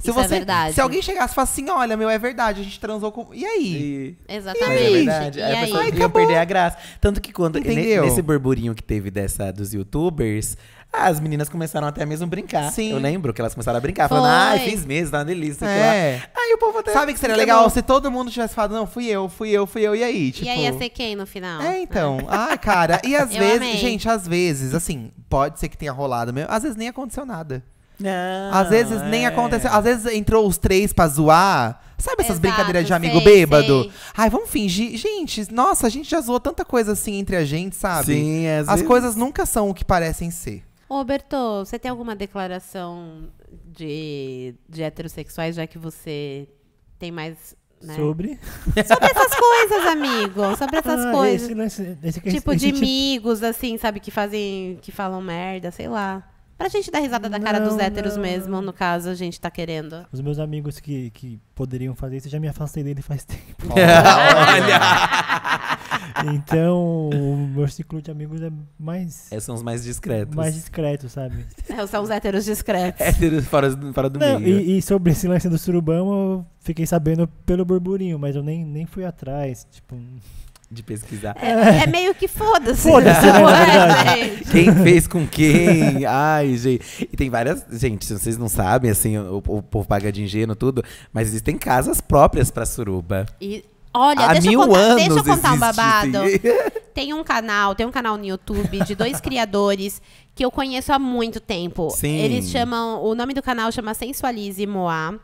Se Isso é você, é verdade. Se alguém chegasse e falasse assim, olha, meu, é verdade, a gente transou com. E aí? E... Exatamente. é verdade. E aí, aí? a pessoa ia perder a graça. Tanto que quando. Entendeu? Nesse burburinho que teve dessa dos youtubers, as meninas começaram até mesmo a brincar. Sim. Eu lembro que elas começaram a brincar, falando, ai, ah, fiz mesmo, tá uma delícia. É. Aí o povo até. Sabe que seria legal se todo mundo tivesse falado, não, fui eu, fui eu, fui eu, e aí? Tipo... E aí ia tipo? ser quem no final? É, então. ah, cara. E às eu vezes, amei. gente, às vezes, assim, pode ser que tenha rolado mesmo, às vezes nem aconteceu nada. Não, às vezes nem é. aconteceu. Às vezes entrou os três pra zoar. Sabe essas Exato, brincadeiras de amigo sei, bêbado? Sei. Ai, vamos fingir. Gente, nossa, a gente já zoou tanta coisa assim entre a gente, sabe? Sim, às As vezes. coisas nunca são o que parecem ser. Ô, Bertô, você tem alguma declaração de, de heterossexuais, já que você tem mais né? Sobre? Sobre essas coisas, amigo. Sobre essas ah, coisas. Esse, esse, é tipo esse, tipo de amigos, assim, sabe, que fazem. que falam merda, sei lá. Pra gente dar risada da não, cara dos héteros não. mesmo, no caso, a gente tá querendo. Os meus amigos que, que poderiam fazer isso, eu já me afastei dele faz tempo. Olha! Então, o meu ciclo de amigos é mais. É, são os mais discretos. Mais discretos, sabe? É, são os héteros discretos. Héteros fora, fora do Não, meio. E, e, sobre esse lance do surubão, eu fiquei sabendo pelo burburinho, mas eu nem, nem fui atrás. Tipo. De pesquisar. É, é meio que foda-se. Foda-se, né, na verdade. Quem fez com quem? Ai, gente. E tem várias. Gente, se vocês não sabem, assim, o, o povo paga de ingênuo, tudo, mas existem casas próprias pra suruba. E. Olha, Há deixa, mil eu contar, anos deixa eu contar um babado. Tem um canal, tem um canal no YouTube de dois criadores que eu conheço há muito tempo. Sim. Eles chamam, o nome do canal chama Sensualize Moá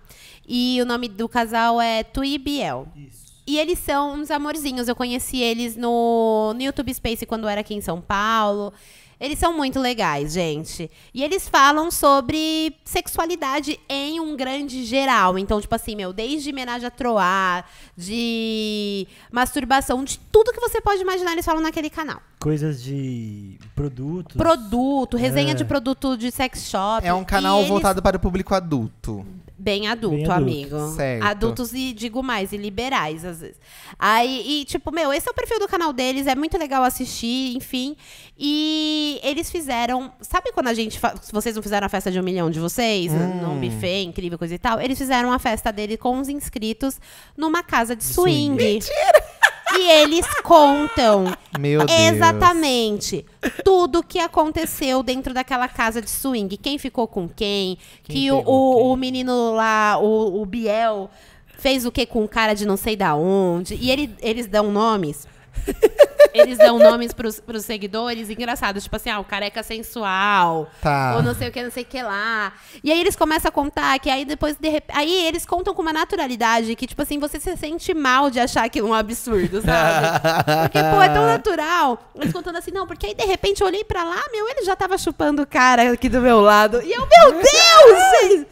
e o nome do casal é Biel. Isso. E eles são uns amorzinhos. Eu conheci eles no, no YouTube Space quando eu era aqui em São Paulo. Eles são muito legais, gente. E eles falam sobre sexualidade em um grande geral. Então, tipo assim, meu, desde homenagem a Troar, de masturbação, de tudo que você pode imaginar, eles falam naquele canal. Coisas de produtos. Produto, resenha é. de produto de sex shop. É um canal eles... voltado para o público adulto. Bem adulto, Bem adulto, amigo. Certo. Adultos e digo mais, e liberais, às vezes. Aí, e, tipo, meu, esse é o perfil do canal deles, é muito legal assistir, enfim. E eles fizeram. Sabe quando a gente. Vocês não fizeram a festa de um milhão de vocês? Hum. Num buffet, incrível, coisa e tal. Eles fizeram a festa dele com os inscritos numa casa de, de swing. swing. Mentira! e eles contam Meu Deus. exatamente tudo que aconteceu dentro daquela casa de swing. Quem ficou com quem, Quem que o, o, quem? o menino lá, o, o Biel, fez o que com o cara de não sei da onde. E ele, eles dão nomes eles dão nomes pros, pros seguidores engraçados, tipo assim, ah, o careca sensual. Tá. Ou não sei o que, não sei o que lá. E aí eles começam a contar que aí depois de rep... Aí eles contam com uma naturalidade que, tipo assim, você se sente mal de achar aquilo é um absurdo, sabe? porque, pô, é tão natural. Eles contando assim, não, porque aí de repente eu olhei pra lá, meu, ele já tava chupando o cara aqui do meu lado. E eu, meu Deus!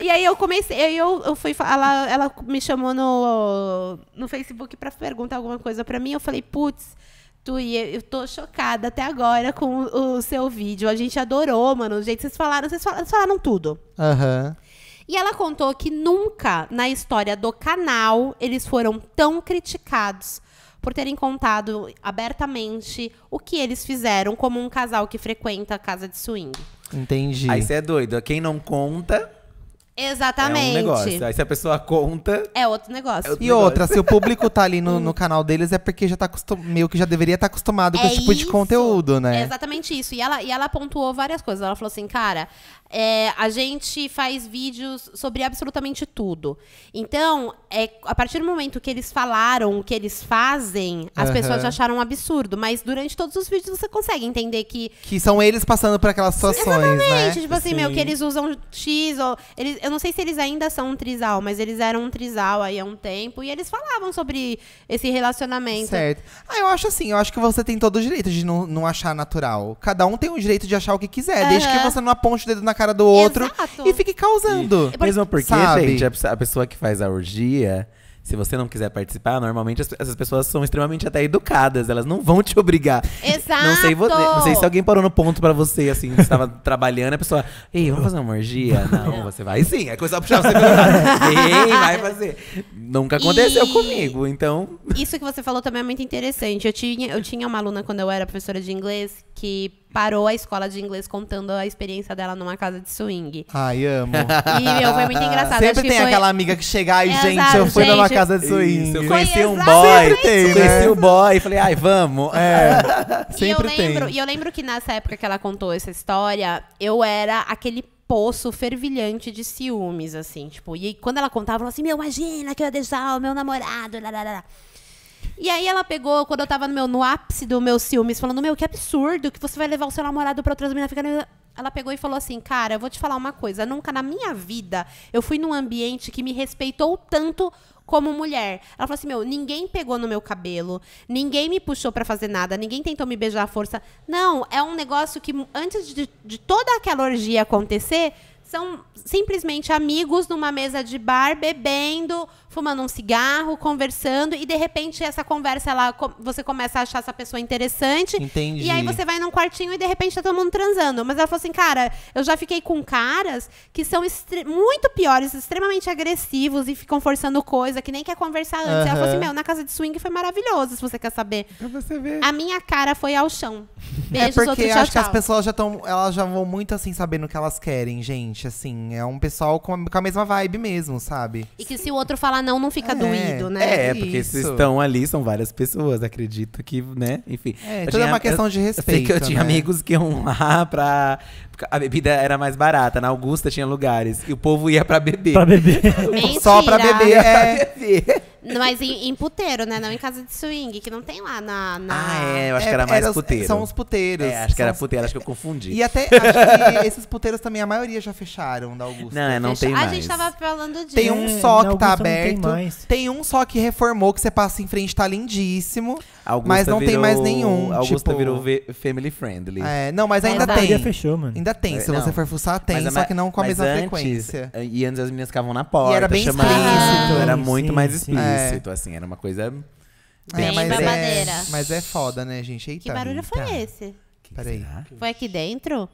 E aí eu comecei, aí eu, eu fui ela, ela me chamou no, no Facebook para perguntar alguma coisa para mim. Eu falei, putz, tu eu tô chocada até agora com o, o, seu vídeo. A gente adorou, mano. O jeito que vocês falaram, vocês falaram, vocês falaram tudo. Aham. Uhum. E ela contou que nunca na história do canal eles foram tão criticados por terem contado abertamente o que eles fizeram como um casal que frequenta a casa de swing. Entendi. Aí você é doido. Quem não conta Exatamente. É um negócio. Aí se a pessoa conta. É outro negócio. É outro e negócio. outra, se o público tá ali no, no canal deles, é porque já tá acostumado. meio que já deveria estar tá acostumado com é esse tipo isso. de conteúdo, né? É exatamente isso. E ela, e ela pontuou várias coisas. Ela falou assim, cara. É, a gente faz vídeos sobre absolutamente tudo. Então, é, a partir do momento que eles falaram o que eles fazem, as uhum. pessoas acharam um absurdo. Mas durante todos os vídeos você consegue entender que. Que são eles passando por aquelas situações. Né? Exatamente. Né? Tipo assim, Sim. meu, que eles usam X ou. Eles, eu não sei se eles ainda são um trisal, mas eles eram um trisal aí há um tempo e eles falavam sobre esse relacionamento. Certo. Ah, eu acho assim, eu acho que você tem todo o direito de não, não achar natural. Cada um tem o direito de achar o que quiser, uhum. desde que você não aponte o dedo na cara do outro Exato. e fique causando. E, mesmo porque, sabe? gente, a pessoa que faz a orgia se você não quiser participar, normalmente essas pessoas são extremamente até educadas, elas não vão te obrigar. Exato! Não sei, você, não sei se alguém parou no ponto pra você, assim, você tava trabalhando, a pessoa, ei, vamos fazer uma orgia? Não, você vai sim. é coisa pra puxar você pelo ei, vai fazer. Nunca aconteceu e... comigo, então. Isso que você falou também é muito interessante. Eu tinha, eu tinha uma aluna quando eu era professora de inglês que parou a escola de inglês contando a experiência dela numa casa de swing. Ai, amo. E meu, foi muito engraçado. Sempre tem foi... aquela amiga que chega, ai, é, gente, exato, eu fui gente, numa casa de swing. Isso, eu conheci um boy. Tem, né? Conheci o um boy e falei, ai, vamos. É. sempre e lembro, tem. E eu lembro que nessa época que ela contou essa história, eu era aquele poço fervilhante de ciúmes, assim, tipo. E quando ela contava, ela falou assim: Meu, imagina que eu ia deixar o meu namorado. Lá, lá, lá. E aí ela pegou, quando eu tava no, meu, no ápice do meus ciúmes, falando, meu, que absurdo que você vai levar o seu namorado pra outras meninas. Ela pegou e falou assim, cara, eu vou te falar uma coisa, nunca na minha vida eu fui num ambiente que me respeitou tanto como mulher. Ela falou assim: meu, ninguém pegou no meu cabelo, ninguém me puxou para fazer nada, ninguém tentou me beijar à força. Não, é um negócio que antes de, de toda aquela orgia acontecer, são simplesmente amigos numa mesa de bar bebendo, fumando um cigarro, conversando, e de repente essa conversa, lá, você começa a achar essa pessoa interessante. Entendi. E aí você vai num quartinho e de repente tá todo mundo transando. Mas ela falou assim, cara, eu já fiquei com caras que são muito piores, extremamente agressivos e ficam forçando coisa, que nem quer conversar antes. Uhum. Ela falou assim, meu, na casa de swing foi maravilhoso, se você quer saber. Pra você ver. A minha cara foi ao chão. É Beijos, é porque outro, acho que as pessoas já estão, elas já vão muito assim, sabendo o que elas querem, gente. Assim, é um pessoal com a, com a mesma vibe mesmo, sabe? E que se o outro falar não, não fica é, doído, né? É, porque Isso. estão ali, são várias pessoas, acredito que, né? Enfim. É, tudo é uma questão de respeito. Eu sei que eu tinha né? amigos que iam lá pra. A bebida era mais barata. Na Augusta tinha lugares. E o povo ia pra beber. Pra beber. Só pra beber. É. Pra beber. É Mas em, em puteiro, né? Não em casa de swing, que não tem lá na. na... Ah, é, eu acho é, que era é, mais era, puteiro. São os puteiros. É, acho que era puteiro, acho que eu confundi. E até acho que esses puteiros também, a maioria já fecharam da Augusta. Não, é, não Fecha. tem mais. A gente tava falando disso. Tem um só é, que tá aberto. Tem, tem, um só que reformou, que você passa em frente, tá lindíssimo. Augusta mas não virou, tem mais nenhum. Augusta tipo... virou family friendly. É, não, mas ainda é tem. Fechou, mano. Ainda tem. É, se não. você for fuçar, tem, mas, só que não com a mesma antes, frequência. Eh, e antes as meninas ficavam na porta. E era bem explícito. Era muito sim, mais explícito, é. assim. Era uma coisa é, bem é, mas babadeira. É, mas é foda, né, gente? Eita, que barulho eita. foi esse? Que Peraí. foi aqui dentro?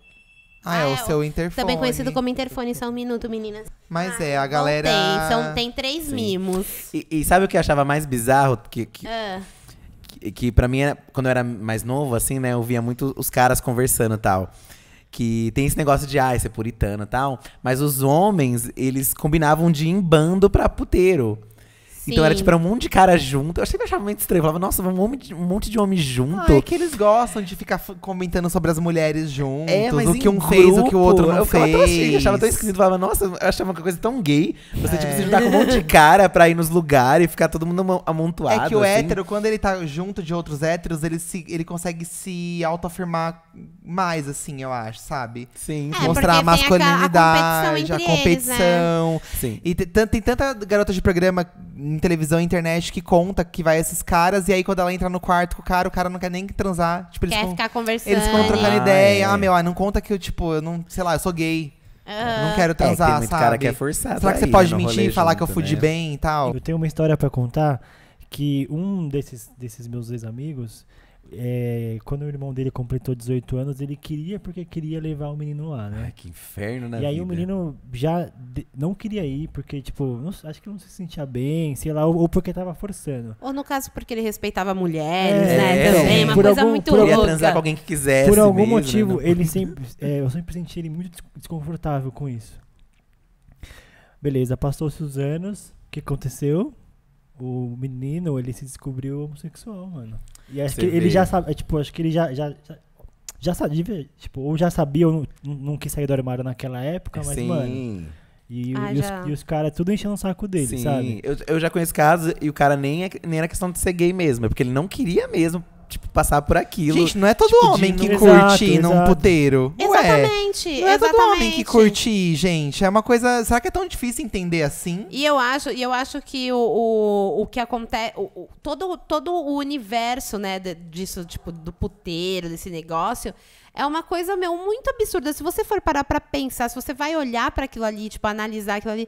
Ah, é, o ah, seu tá interfone. Também conhecido como interfone, só um minuto, meninas. Mas é, ah, é, a galera. Tem, são, tem três Sim. mimos. E, e, sabe o que eu achava mais bizarro? Que, que, ah que para mim, quando eu era mais novo, assim, né, eu via muito os caras conversando e tal. Que tem esse negócio de, ah, ser é puritano e tal. Mas os homens, eles combinavam de ir em bando pra puteiro. Sim. Então era tipo, era um monte de cara junto. Eu achei que eu achava muito estranho. Eu falava, nossa, um monte, um monte de homem junto. é que eles gostam de ficar comentando sobre as mulheres juntos. É, mas o que um grupo, fez, o que o outro não eu assim, fez. Tão achei, eu achava tão esquisito. Falava, nossa, eu achava uma coisa tão gay. Você é. tipo, se é. juntar com um monte de cara pra ir nos lugares e ficar todo mundo amontoado. É que o assim. hétero, quando ele tá junto de outros héteros, ele, se, ele consegue se autoafirmar mais, assim, eu acho, sabe? Sim. É, Mostrar a masculinidade, a competição. A competição. Eles, né? Sim. E tem tanta garota de programa em televisão internet que conta que vai esses caras, e aí quando ela entra no quarto com o cara, o cara não quer nem transar. Tipo, eles quer ficar conversando. Eles ficam trocando ideia. Ah, meu, ah, não conta que eu, tipo, eu não, sei lá, eu sou gay. Não quero transar, é, tem muito sabe? cara que é forçado. Será que você pode mentir e falar junto, que eu fudi né? bem e tal? Eu tenho uma história para contar que um desses, desses meus ex-amigos, é, quando o irmão dele completou 18 anos, ele queria porque queria levar o menino lá, né? Ai, que inferno, né? E vida. aí o menino já não queria ir porque, tipo, não, acho que não se sentia bem, sei lá, ou, ou, porque tava forçando. Ou no caso, porque ele respeitava mulheres, é, né? Então, é, também, uma coisa algum, muito louca. transar com alguém que quisesse. Por algum mesmo, né? motivo, né? ele sempre, é, eu sempre senti ele muito desconfortável com isso. Beleza, passou-se os anos, o que aconteceu? O menino, ele se descobriu homossexual, mano. E é, tipo, acho que ele já sabe, tipo, acho que ele já, já, já sabia, tipo, ou já sabia ou não, não quis sair do armário naquela época, mas, Sim. mano. E, ah, e os, os caras tudo enchendo o saco dele, Sim. sabe? Eu, eu já conheço casos e o cara nem, é, nem era questão de ser gay mesmo, é porque ele não queria mesmo tipo, passar por aquilo. Gente, não é todo tipo, homem que exato, curte exato. num puteiro. Exatamente. Ué, não é exatamente. É todo homem que curte, gente. É uma coisa. Será que é tão difícil entender assim? E eu acho, e eu acho que o, o, o que acontece. O, todo, todo o universo, né, disso, tipo, do puteiro, desse negócio é uma coisa, meu, muito absurda. Se você for parar pra pensar, se você vai olhar para aquilo ali, tipo, analisar aquilo ali,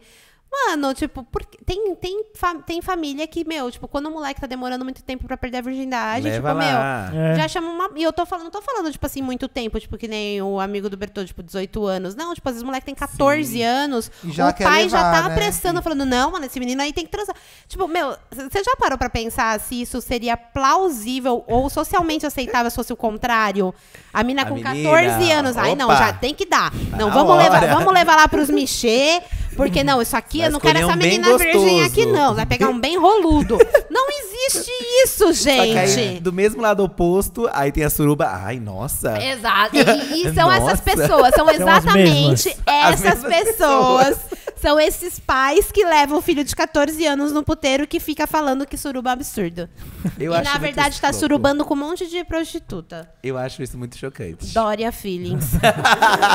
Mano, tipo, porque tem, tem, tem família que, meu, tipo, quando o moleque tá demorando muito tempo pra perder a virgindade, Leva tipo, lá. meu, é. já chama uma. E eu tô falando, não tô falando, tipo assim, muito tempo, tipo, que nem o amigo do Bertô, tipo, 18 anos. Não, tipo, às vezes o moleque tem 14 Sim. anos, já o pai levar, já tá né? apressando, falando, não, mano, esse menino aí tem que transar. Tipo, meu, você já parou pra pensar se isso seria plausível ou socialmente aceitável se fosse o contrário? A mina a com menina, 14 anos, aí não, já tem que dar. Tá não, vamos hora. levar, vamos levar lá pros Michê, porque não, isso aqui aqui, eu não quero essa um menina gostoso. virgem aqui, não. Vai pegar um bem roludo. não existe isso, gente. Aí, do mesmo lado oposto, aí tem a suruba. Ai, nossa. Exato. E, e são nossa. essas pessoas, são exatamente são essas pessoas. pessoas. São esses pais que levam o filho de 14 anos no puteiro que fica falando que suruba é absurdo. Eu e na verdade está surubando com um monte de prostituta. Eu acho isso muito chocante. Dória Feelings.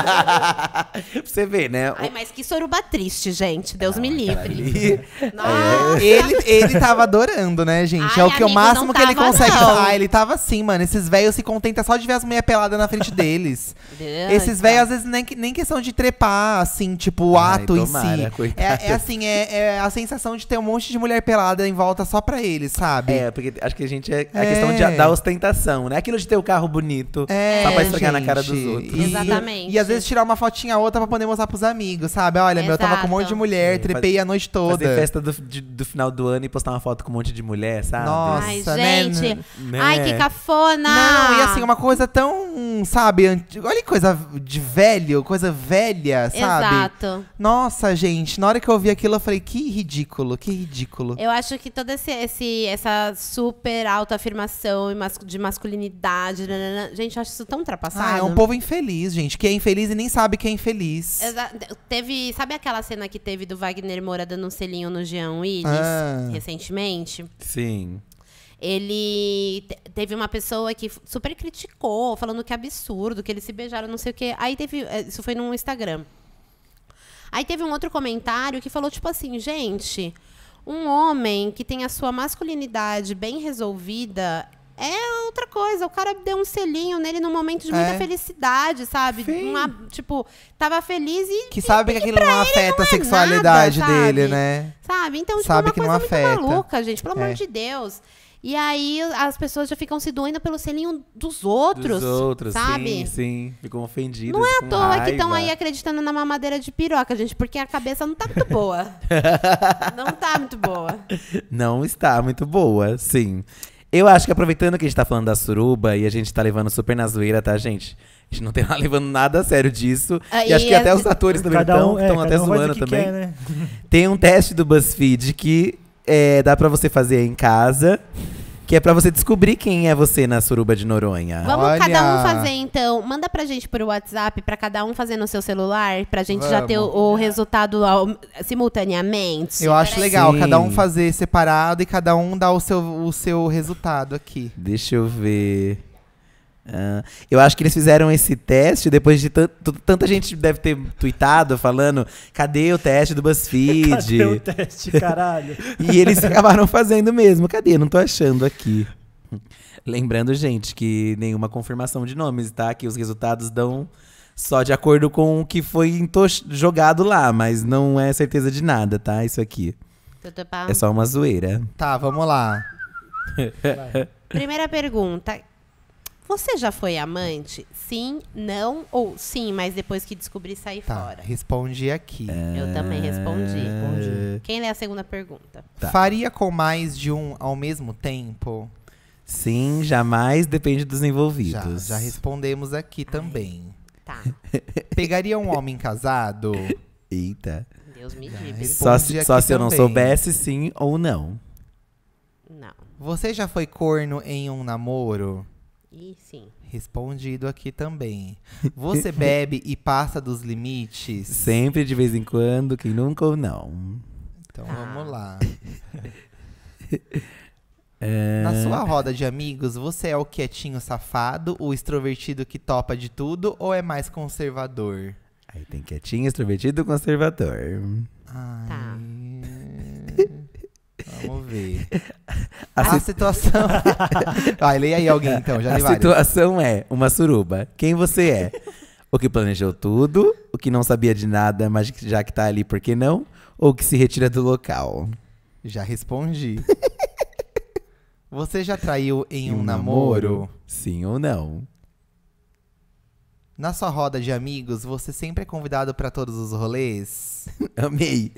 Você vê, né? Ai, mas que suruba triste, gente. Deus ah, me é livre. Nossa. É. Ele, ele tava adorando, né, gente? É Ai, é o que amigo, o máximo que ele consegue. Não. Ah, ele tava assim, mano. Esses velhos se contentam só de ver as mulheres peladas na frente deles. Deus, Esses velhos, às vezes, nem, nem questão de trepar, assim, tipo, o Ai, ato tomara, em si. É, é assim, é, é a sensação de ter um monte de mulher pelada em volta só pra eles, sabe? É, porque acho que a gente é, a é, é. questão de, da ostentação, né? Aquilo de ter o um carro bonito, é, só pra na cara dos outros. E, Exatamente. E, às vezes tirar uma fotinha outra pra poder mostrar pros amigos, sabe? Olha, Exato. meu, eu tava com um monte de mulher, é, trepei a noite toda. Fazer festa do, de, do final do ano e postar uma foto com um monte de mulher, sabe? Nossa, Ai, né? gente. Né? Ai, que cafona! Não, e assim, uma coisa tão, sabe, olha que coisa de velho, coisa velha, sabe? Exato. Nossa, gente, na hora que eu ouvi aquilo, eu falei, que ridículo, que ridículo. Eu acho que toda esse, esse, essa sua super autoafirmação de masculinidade. Nanana. Né, né, né. Gente, acho isso tão ultrapassado. Ah, é um povo infeliz, gente, que é infeliz e nem sabe que é infeliz. Exa teve. Sabe aquela cena que teve do Wagner Moura dando um selinho no Jean Willis ah. recentemente? Sim ele teve uma pessoa que super criticou, falando que é absurdo, que eles se beijaram, não sei o quê. Aí teve. É, isso foi no Instagram. Aí teve um outro comentário que falou, tipo assim, gente. Um homem que tem a sua masculinidade bem resolvida é outra coisa. O cara deu um selinho nele num momento de é. muita é. felicidade, sabe? Uma, tipo, tava feliz e. Que sabe e, que aquilo não afeta não é a sexualidade nada, dele, né? Sabe? Então, tipo, sabe uma que coisa não afeta. muito maluca, gente. Pelo é. amor de Deus. E aí as pessoas já ficam se doendo pelo selinho dos outros. Dos outros, sabe? Sim, sim. Ficam ofendidas. Não é à toa raiva. que estão aí acreditando na mamadeira de piroca, gente, porque a cabeça não tá muito boa. não tá muito boa. Não está muito boa, sim. Eu acho que aproveitando que a gente tá falando da suruba e a gente tá levando super na zoeira, tá, gente? A gente não tá levando nada a sério disso. Ah, e, acho que é... até os atores também estão um, é, até um zoando também. Quer, né? Tem um teste do BuzzFeed que é, dá para você fazer em casa. Que é pra você descobrir quem é você na suruba de Noronha. Vamos Olha. cada um fazer, então. Manda pra gente por WhatsApp, pra cada um fazer no seu celular, pra gente Vamos. já ter o, o resultado ao, simultaneamente. Eu acho legal, Sim. cada um fazer separado e cada um dar o seu, o seu resultado aqui. Deixa eu ver. Ah, eu acho que eles fizeram esse teste depois de tanta gente deve ter tweetado falando: cadê o teste do BuzzFeed? cadê o teste, caralho? e eles acabaram fazendo mesmo. Cadê? Não tô achando aqui. Lembrando, gente, que nenhuma confirmação de nomes, tá? Que os resultados dão só de acordo com o que foi jogado lá, mas não é certeza de nada, tá? Isso aqui. É só uma zoeira. Tá, vamos lá. Primeira pergunta: você já foi amante? Sim, não ou sim, mas depois que descobri sair tá, fora. Respondi aqui. Eu também é. respondi. respondi. Quem lê a segunda pergunta? Tá. Faria com mais de um ao mesmo tempo? Sim, jamais depende dos envolvidos. Já, já respondemos aqui Ai. também. Tá. Pegaria um homem casado? Eita. Deus me livre. Só se, só se eu não soubesse sim ou não. Não. Você já foi corno em um namoro? E sim. Respondido aqui também. Você bebe e passa dos limites? Sempre, de vez em quando, quem nunca ou não. Então ah. vamos lá. É. Na sua roda de amigos, você é o quietinho safado, o extrovertido que topa de tudo ou é mais conservador? Aí tem quietinho, extrovertido, conservador. Ai. Ah, tá. Vamos ver. A, a situação. Vai, leia aí alguém então, já A situação é uma suruba. Quem você é? O que planejou tudo, o que não sabia de nada, mas já que tá ali, por que não? Ou que se retira do local? Já respondi. Você já traiu em, em um, um namoro? namoro? Sim ou não? Na sua roda de amigos, você sempre é convidado para todos os rolês? Amei.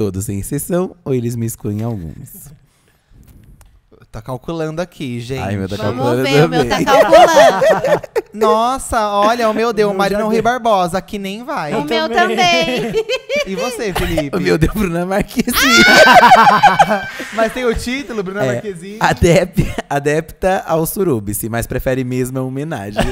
Todos sem exceção, ou eles me excluem alguns. Tá calculando aqui, gente. Ai, meu tá Vamos ver, também. o meu tá calculando. Nossa, olha, o meu deu, o Marino Rui Barbosa, aqui nem vai. o meu também. E você, Felipe? O meu deu Bruna Marquezine. mas tem o título, Bruna É, Marquezine. adep, adepta ao surubice, mas prefere mesmo a homenagem.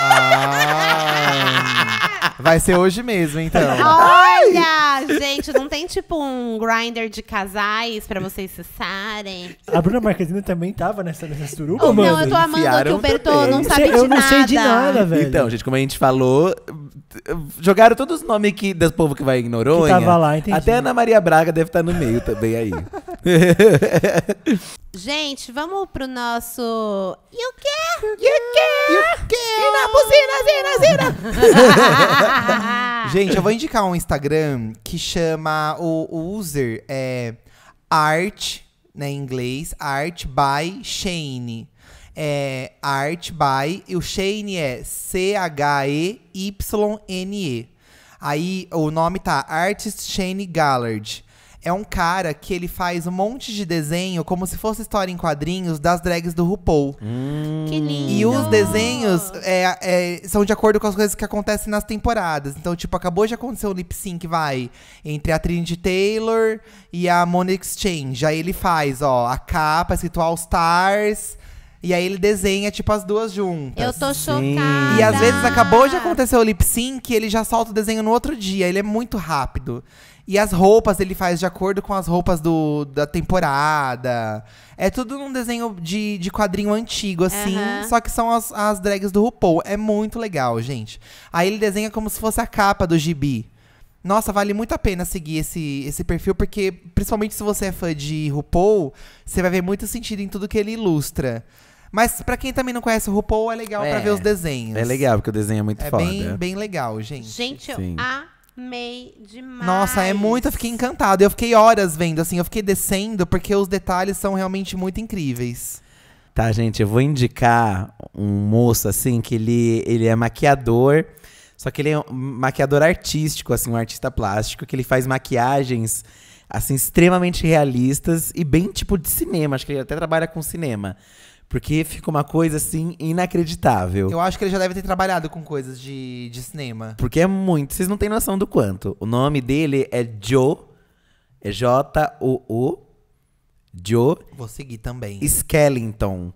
Ah, Vai ser hoje mesmo, então. Olha, gente, não tem tipo um grinder de casais pra vocês cessarem? A Bruna Marquezine também tava nessa, nessa suruba, oh, mano. Não, eu tô amando Enfiaram que o Bertô não sabe de eu nada. Eu não sei de nada, velho. Então, gente, como a gente falou, jogaram todos os nomes que, do povo que vai ignorou, Noronha. tava lá, entendi. Até a Ana Maria Braga deve estar tá no meio também aí. Gente, vamos pro nosso. You care! You care! You care! Zina, buzina, zina, zina! Gente, eu vou indicar um Instagram que chama. O, o user é Art, né, em inglês, Art by Shane. É Art by. E o Shane é c h e y n -E. Aí o nome tá Artist Shane Gallard é um cara que ele faz um monte de desenho, como se fosse história em quadrinhos, das drags do RuPaul. Hum. Que lindo! E os desenhos é, é, são de acordo com as coisas que acontecem nas temporadas. Então, tipo, acabou de acontecer o lip sync, vai, entre a Trinity Taylor e a Mona Exchange. Aí ele faz, ó, a capa escrito All Stars e aí ele desenha, tipo, as duas juntas. Eu tô Sim. chocada. E às vezes acabou de acontecer o lip sync, ele já solta o desenho no outro dia. Ele é muito rápido. E as roupas ele faz de acordo com as roupas do, da temporada. É tudo num desenho de, de quadrinho antigo, assim. Uhum. Só que são as, as drags do RuPaul. É muito legal, gente. Aí ele desenha como se fosse a capa do gibi. Nossa, vale muito a pena seguir esse, esse perfil, porque, principalmente se você é fã de RuPaul, você vai ver muito sentido em tudo que ele ilustra. Mas pra quem também não conhece o RuPaul, é legal é. pra ver os desenhos. É legal, porque o desenho é muito é foda. É bem, bem legal, gente. Gente, Sim. eu amei demais. Nossa, é muito. Eu fiquei encantada. Eu fiquei horas vendo, assim. Eu fiquei descendo, porque os detalhes são realmente muito incríveis. Tá, gente, eu vou indicar um moço, assim, que ele, ele é maquiador. Só que ele é um maquiador artístico, assim, um artista plástico, que ele faz maquiagens, assim, extremamente realistas e bem tipo de cinema. Acho que ele até trabalha com cinema. Porque fica uma coisa assim inacreditável. Eu acho que ele já deve ter trabalhado com coisas de, de cinema. Porque é muito. Vocês não têm noção do quanto. O nome dele é Joe. É J-O-O. Joe. Vou seguir também. Skellington.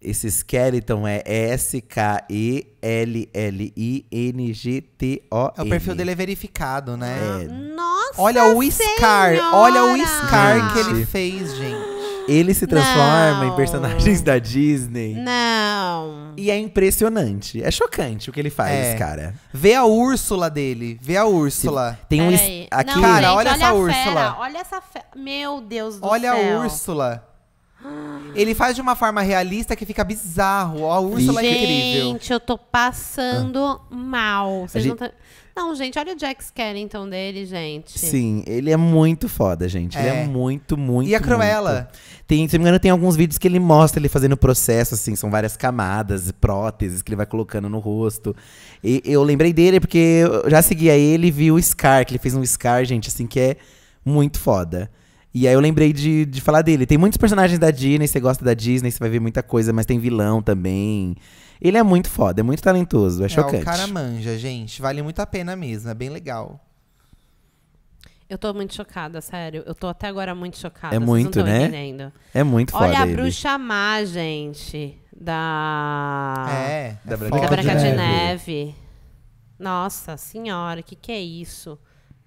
Esse Skeleton é S-K-E-L-L-I-N-G-T-O-N. É o perfil dele é verificado, né? É. Nossa! Olha o Scar! Senhora! Olha o Scar gente. que ele fez, gente. Ele se transforma não. em personagens da Disney. Não. E é impressionante. É chocante o que ele faz, é. cara. Vê a Úrsula dele. Vê a Úrsula. Tem Pera um. Aí. Aqui. Não, cara, gente, olha, olha, essa Úrsula. Fera, olha essa. Fera. Meu Deus do olha céu. Olha a Úrsula. Ele faz de uma forma realista que fica bizarro. Ó, a Úrsula é gente, é incrível. Gente, eu tô passando ah. mal. Vocês gente... não tá... Não, gente, olha o Jack Skellington então dele, gente. Sim, ele é muito foda, gente. É. Ele é muito, é. muito. E a Cruella? Tem, se não me engano, tem alguns vídeos que ele mostra ele fazendo o processo, assim, são várias camadas, próteses que ele vai colocando no rosto. E eu lembrei dele porque eu já seguia ele e vi o Scar, que ele fez um Scar, gente, assim, que é muito foda. E aí eu lembrei de, de falar dele. Tem muitos personagens da Disney, você gosta da Disney, você vai ver muita coisa, mas tem vilão também. Ele é muito foda, é muito talentoso, é, é chocante. O cara manja, gente. Vale muito a pena mesmo, é bem legal. Eu tô muito chocada, sério. Eu tô até agora muito chocada. É muito, né? Entendendo. É muito foda Olha a ele. bruxa má, gente. Da. É, da, é da Branca de, de Neve. Neve. Nossa senhora, o que, que é isso?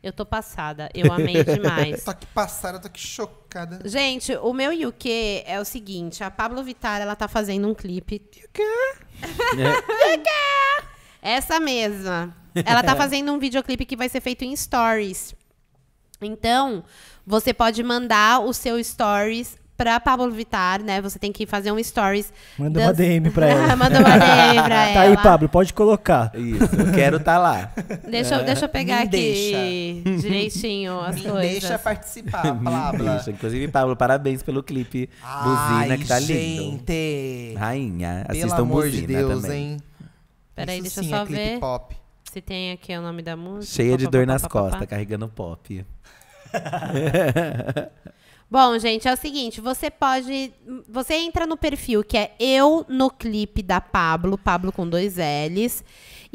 Eu tô passada. Eu amei demais. tô aqui passada, tô aqui chocada. Gente, o meu UK é o seguinte: a Pablo Vittar, ela tá fazendo um clipe. UK! É. UK! Essa mesma. Ela tá fazendo um videoclipe que vai ser feito em stories. Então, você pode mandar o seu stories pra Pablo Vittar, né? Você tem que fazer um stories. Manda das... uma DM pra ela. Manda uma DM pra ela. Tá aí, Pablo, pode colocar. Isso, eu quero tá lá. Deixa, é. deixa eu pegar Me aqui deixa. direitinho as Me coisas. Deixa participar, Pablo. deixa. Inclusive, Pablo, parabéns pelo clipe Ai, Buzina, que tá lindo. Gente! Rainha, assistam amor Buzina de Deus, também. hein? Peraí, Isso deixa sim, eu só é ver. Pop. Se tem aqui o nome da música. Cheia pá, de dor pá, nas costas, carregando pop. Bom, gente, é o seguinte, você pode, você entra no perfil que é eu no clipe da Pablo, Pablo com dois L's,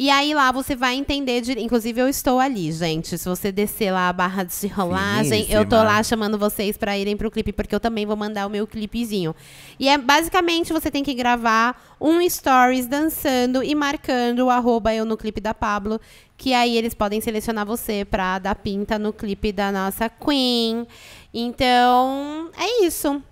e aí lá você vai entender, de... inclusive eu estou ali, gente. Se você descer lá a barra de rolagem, eu tô lá chamando vocês para irem pro clipe, porque eu também vou mandar o meu clipezinho. E é basicamente você tem que gravar um stories dançando e marcando o arroba eu no clipe da Pablo, que aí eles podem selecionar você pra dar pinta no clipe da nossa Queen. Então, é isso.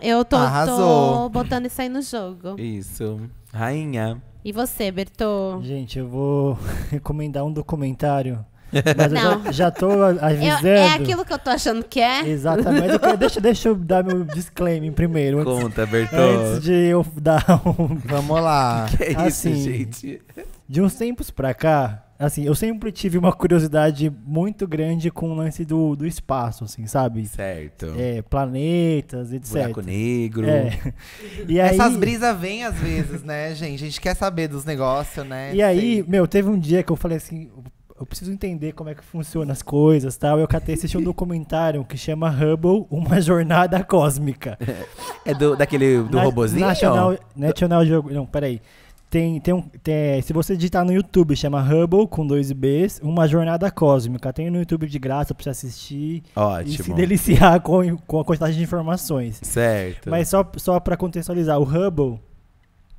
Eu tô, tô botando isso aí no jogo. Isso. Rainha. E você, Bertô? Gente, eu vou recomendar um documentário. Mas não. eu já, já tô avisando. Eu, é aquilo que eu tô achando que é. Exatamente. Eu, deixa, deixa eu dar meu disclaimer primeiro. Conta, Bertô. Antes de eu dar um. Vamos lá. Que, que é isso, assim, gente? De uns tempos pra cá, assim, eu sempre tive uma curiosidade muito grande com o lance do, do espaço, assim, sabe? Certo. É, planetas, etc. Buraco negro. É. E aí... Essas brisas vêm às vezes, né, gente? A gente quer saber dos negócios, né? E aí, Sei. meu, teve um dia que eu falei assim, eu preciso entender como é que funcionam as coisas tal. Eu catei assistir um documentário que chama Hubble, Uma Jornada Cósmica. É do, daquele do Na, robozinho? National, National Geographic. Não, peraí. Tem, tem um, tem, é, se você digitar no YouTube, chama Hubble com dois Bs, uma jornada cósmica. Tem no YouTube de graça pra você assistir Ótimo. e se deliciar com, com a quantidade de informações. Certo. Mas só, só pra contextualizar, o Hubble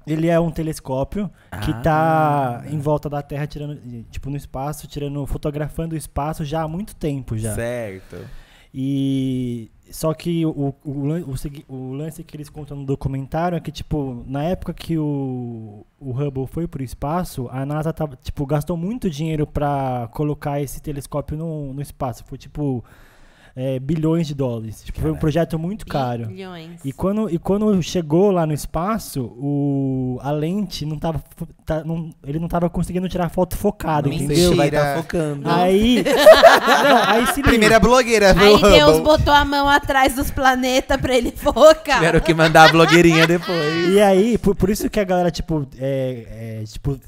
ele é um telescópio que está ah. em volta da Terra, tirando, tipo, no espaço, tirando, fotografando o espaço já há muito tempo já. Certo. E só que o, o, o, o, lance que eles contam no documentário é que, tipo, na época que o, o Hubble foi pro espaço, a NASA tava, tipo, gastou muito dinheiro para colocar esse telescópio no, no espaço. Foi, tipo, é, bilhões de dólares. Tipo, foi um projeto muito caro. Bilhões. E quando, e quando chegou lá no espaço, o, a lente não tava. Tá, não, ele não tava conseguindo tirar foto focada, Mentira. entendeu? Vai tá focando. Aí. não, aí se Primeira blogueira, Aí Deus botou a mão atrás dos planetas pra ele focar. Tiveram que mandar a blogueirinha depois. E aí, por, por isso que a galera, tipo, é, é, tipo,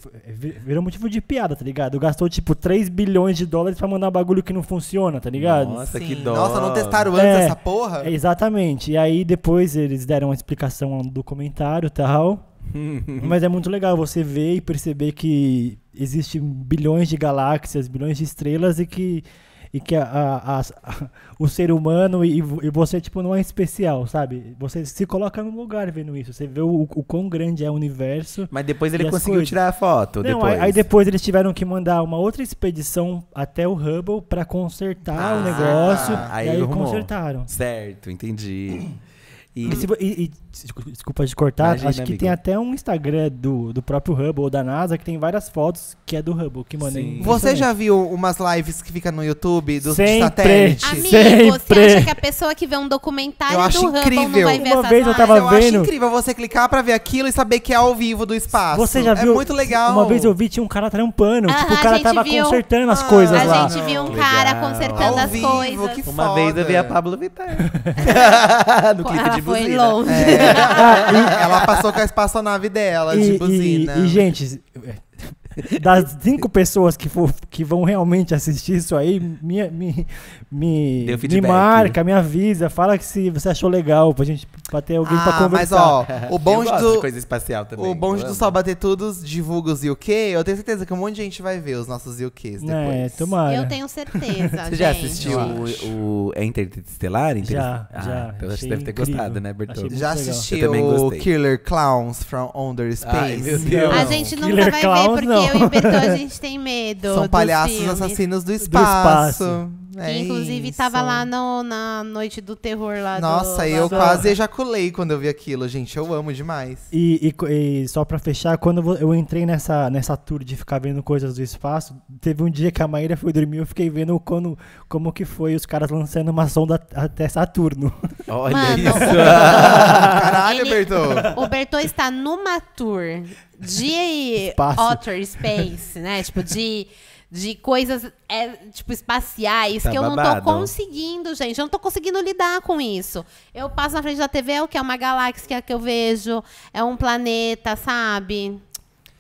virou motivo de piada, tá ligado? Gastou, tipo, 3 bilhões de dólares pra mandar um bagulho que não funciona, tá ligado? Nossa, Sim. que dó. Nossa, não ah. testaram antes é, essa porra? É, exatamente. E aí depois eles deram uma explicação do comentário e tal. Mas é muito legal você ver e perceber que existem bilhões de galáxias, bilhões de estrelas e que e que a, a, a, o ser humano e, e, você, tipo, não é especial, sabe? Você se coloca no lugar vendo isso. Você vê o, o quão grande é o universo. Mas depois ele conseguiu coisas. tirar a foto. Não, depois. Aí, aí, depois eles tiveram que mandar uma outra expedição até o Hubble para consertar ah, o negócio. Aí e aí consertaram. Certo, entendi. E, e, se, e desculpa de cortar, Imagina, acho que amigo. tem até um Instagram do, do próprio Hubble ou da NASA que tem várias fotos que é do Hubble, que mano. É você já viu umas lives que fica no YouTube dos satélites? Amigo, Sempre. você acha que a pessoa que vê um documentário eu acho do incrível. Hubble não vai ver Uma vez eu tava vendo. acho incrível você clicar para ver aquilo e saber que é ao vivo do espaço. Você já é viu? É muito legal. Uma vez eu vi tinha um cara trampando, uh -huh, tipo o cara tava viu. consertando as coisas lá. A gente viu um cara consertando ao as vivo, coisas. uma vez eu vi a Pablo Vittar. no clipe de ah, buzina. Foi longe. É e... Ela passou com a espaçonave dela, e, tipo e, assim, né? E, gente, é, das cinco pessoas que, for, que vão realmente assistir isso aí, me, me, me, me marca, me avisa, fala que se você achou legal pra gente Pra ter alguém ah, pra conversar. Mas ó, o bonde do. coisa espacial também. O bonde do Só Bater Todos divulga os UK. Eu tenho certeza que um monte de gente vai ver os nossos UKs é, depois. É, tomara. Eu tenho certeza. Você já assistiu o, o Interstellar? Inter... Já, ah, já. Então que deve ter gostado, né, Bertoldo? Já assistiu o Killer Clowns from Under Space? Ai, meu Deus. A gente nunca Killer vai Clowns, ver porque não. eu e Bertoldo a gente tem medo. São palhaços filmes. assassinos do espaço. Do espaço. É que, inclusive, isso. tava lá no, na noite do terror lá Nossa, do, eu quase ejaculei quando eu vi aquilo, gente. Eu amo demais. E, e, e só pra fechar, quando eu entrei nessa, nessa tour de ficar vendo coisas do espaço, teve um dia que a Maíra foi dormir, e eu fiquei vendo quando, como que foi os caras lançando uma sonda até Saturno. Olha Mano, isso! Caralho, Ele, Bertô! O Bertô está numa tour de Espaço. outer space, né? Tipo, de de coisas, é, tipo, espaciais, tá que eu babado. não tô conseguindo, gente. Eu não tô conseguindo lidar com isso. Eu passo na frente da TV, é o que? É uma galáxia que eu vejo, é um planeta, sabe?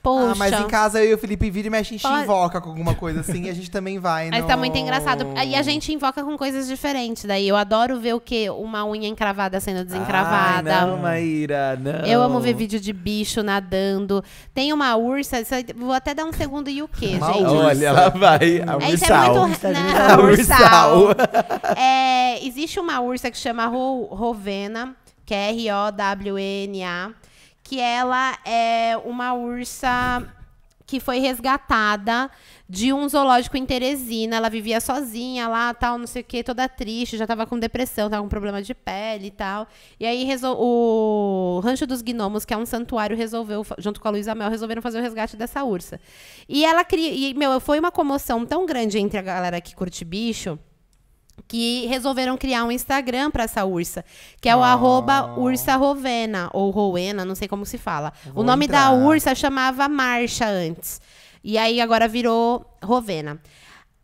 Poxa. Ah, mas em casa eu e o Felipe vira e mexe, a gente invoca com alguma coisa assim e a gente também vai, né? Mas tá muito engraçado. E a gente invoca com coisas diferentes. Daí eu adoro ver o quê? Uma unha encravada sendo desencravada. Ai, ah, não, Maíra, não. Eu amo ver vídeo de bicho nadando. Tem uma ursa, vou até dar um segundo e o quê, uma gente? Olha, ela vai. A é, é ursal. É muito... Tá não, a ursal. é, existe uma ursa que chama Rovena, que é R-O-W-N-A que ela é uma ursa que foi resgatada de um zoológico em Teresina. Ela vivia sozinha lá, tal, não sei o que, toda triste, já estava com depressão, estava com problema de pele e tal. E aí o Rancho dos Gnomos, que é um santuário, resolveu, junto com a Luísa Mel, resolveram fazer o resgate dessa ursa. E ela cria. E, meu, foi uma comoção tão grande entre a galera que curte bicho que resolveram criar um Instagram para essa ursa, que é o ah. ursarovena, ou rowena, não sei como se fala. Vou o nome entrar. da ursa chamava Marcha antes. E aí agora virou Rovena.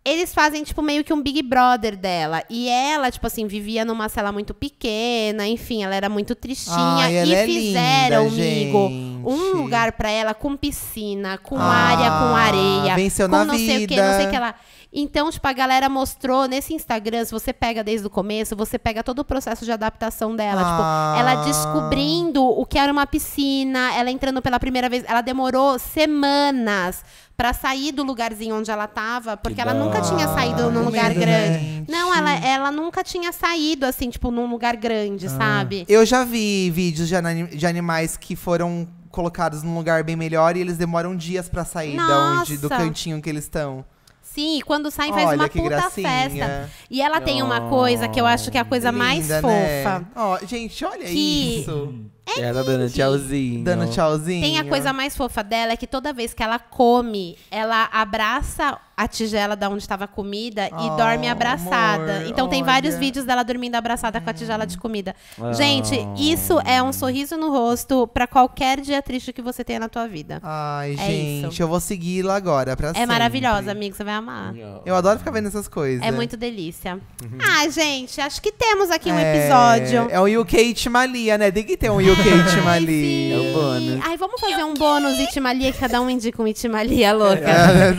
Eles fazem, tipo, meio que um Big Brother dela. E ela, tipo assim, vivia numa cela muito pequena, enfim, ela era muito tristinha. Ai, e é fizeram, linda, amigo. Gente um lugar para ela com piscina, com ah, área, com ah, areia, venceu com na não vida. sei o que, não sei o que lá. Então, tipo, a galera mostrou nesse Instagram, se você pega desde o começo, você pega todo o processo de adaptação dela. Ah. Tipo, ela ah. descobrindo o que era uma piscina, ela entrando pela primeira vez, ela demorou semanas para sair do lugarzinho onde ela tava, porque que ela nunca tinha saído num lugar grande. Né? Não, ela, ela nunca tinha saído, assim, tipo, num lugar grande, ah. sabe? Eu já vi vídeos de, anim de animais que foram colocados num lugar bem melhor e eles demoram dias para sair da onde, do cantinho que eles estão. Sim, e quando saem faz Olha, uma puta gracinha. festa. E ela tem uma coisa que eu acho que é a coisa mais fofa. Né? Oh, gente, olha que isso. É dando tchauzinho. Dando tchauzinho. Tem a coisa mais fofa dela é que toda vez que ela come, ela abraça a tigela da onde estava a comida oh, e dorme abraçada. Amor, então tem vários vídeos dela dormindo abraçada com a tigela de comida. Oh. Gente, isso é um sorriso no rosto para qualquer dia triste que você tenha na tua vida. Ai, é gente, isso. eu vou segui-la agora pra é sempre. É maravilhosa, amigo, você vai amar. Eu adoro ficar vendo essas coisas. É muito delícia. Uhum. ah, gente, acho que temos aqui um é... episódio. É o UK Malia né? Tem que ter um UK Timalia. É um bônus. Ai, vamos fazer um bônus Itimalia que cada um indica um Itimalia louca. É.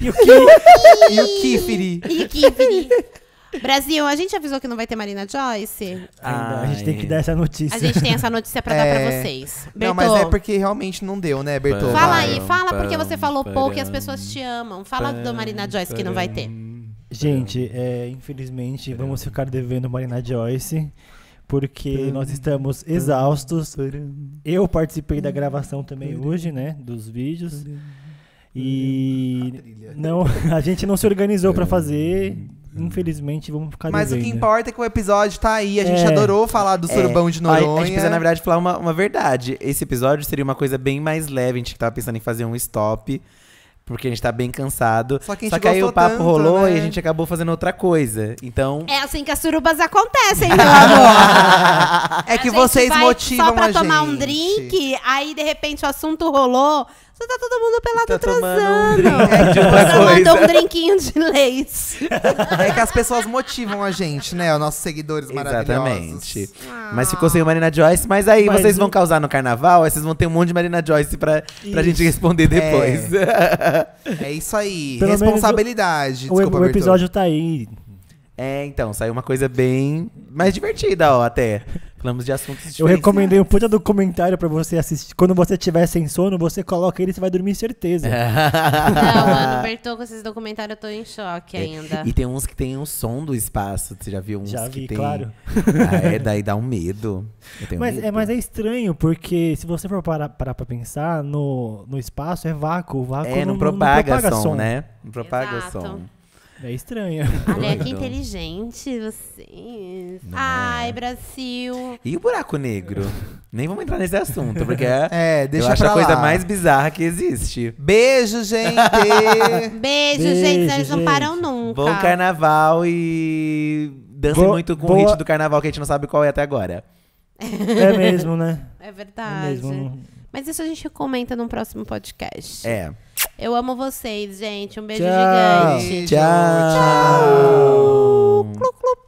E o que? e o Kifiri? E o Kifiri? Brasil, a gente avisou que não vai ter Marina Joyce. Ah, a gente tem que é. dar essa notícia. A gente tem essa notícia pra dar pra é. vocês. Bertô, Não, mas é porque realmente não deu, né, Bertô? fala aí, fala porque você falou pouco e as pessoas te amam. Fala do Marina Joyce que não vai ter. Gente, é, infelizmente, vamos ficar devendo Marina Joyce, porque nós estamos exaustos. Eu participei da gravação também hoje, né? Dos vídeos. E a não, a gente não se organizou é. para fazer. Infelizmente, vamos ficar Mas devendo. o que importa é que o episódio tá aí. A gente é. adorou falar do é. surubão é. de Noronha. A, a gente precisa, na verdade, falar uma, uma verdade. Esse episódio seria uma coisa bem mais leve. A gente tava pensando em fazer um stop porque a gente tá bem cansado. Só que, Só que aí o papo tanto, rolou né? e a gente acabou fazendo outra coisa. Então. É assim que as surubas acontecem, meu amor. é que vocês motivam a gente. Só pra a tomar gente. um drink, aí de repente o assunto rolou. Só tá todo mundo pelado tá transando. Um é, tá mandou um drinquinho de leite É que as pessoas motivam a gente, né? Os nossos seguidores maravilhosos. Exatamente. Ah. Mas ficou sem o Marina Joyce. Mas aí mas vocês vão causar no carnaval, aí vocês vão ter um monte de Marina Joyce pra, pra gente responder é. depois. É, é isso aí. Pelo Responsabilidade. O, Desculpa, o episódio tá aí. É, então, saiu uma coisa bem mais divertida, ó, até. Reclamamos de assuntos diferentes. Eu recomendei um puta documentário pra você assistir. Quando você tiver sem sono, você coloca ele e você vai dormir certeza. É. Não, mano, Bertô, com esses documentários eu tô em choque é, ainda. E tem uns que tem um som do espaço. Você já viu uns já que tem... claro. Ah, é, daí dá um medo. Mas, é, medo. É, mas é estranho, porque se você for parar, parar pra pensar, no, no espaço é vácuo. vácuo é, não, não, propaga, não propaga som, som, né? Não propaga Exato. som. É estranho. Olha, que inteligente, você. Ai, é. Brasil. E o buraco negro? Nem vamos entrar nesse assunto, porque é, é deixa eu acho a coisa lá. mais bizarra que existe. Beijo, gente! Beijo, Beijo, gente. Vocês não gente. param nunca. Bom carnaval e dance muito com boa. o hit do carnaval que a gente não sabe qual é até agora. É mesmo, né? É verdade. É mesmo. Mas isso a gente comenta num próximo podcast. É. Eu amo vocês, gente. Um beijo tchau. gigante. Tchau. tchau. tchau. Clu, clu.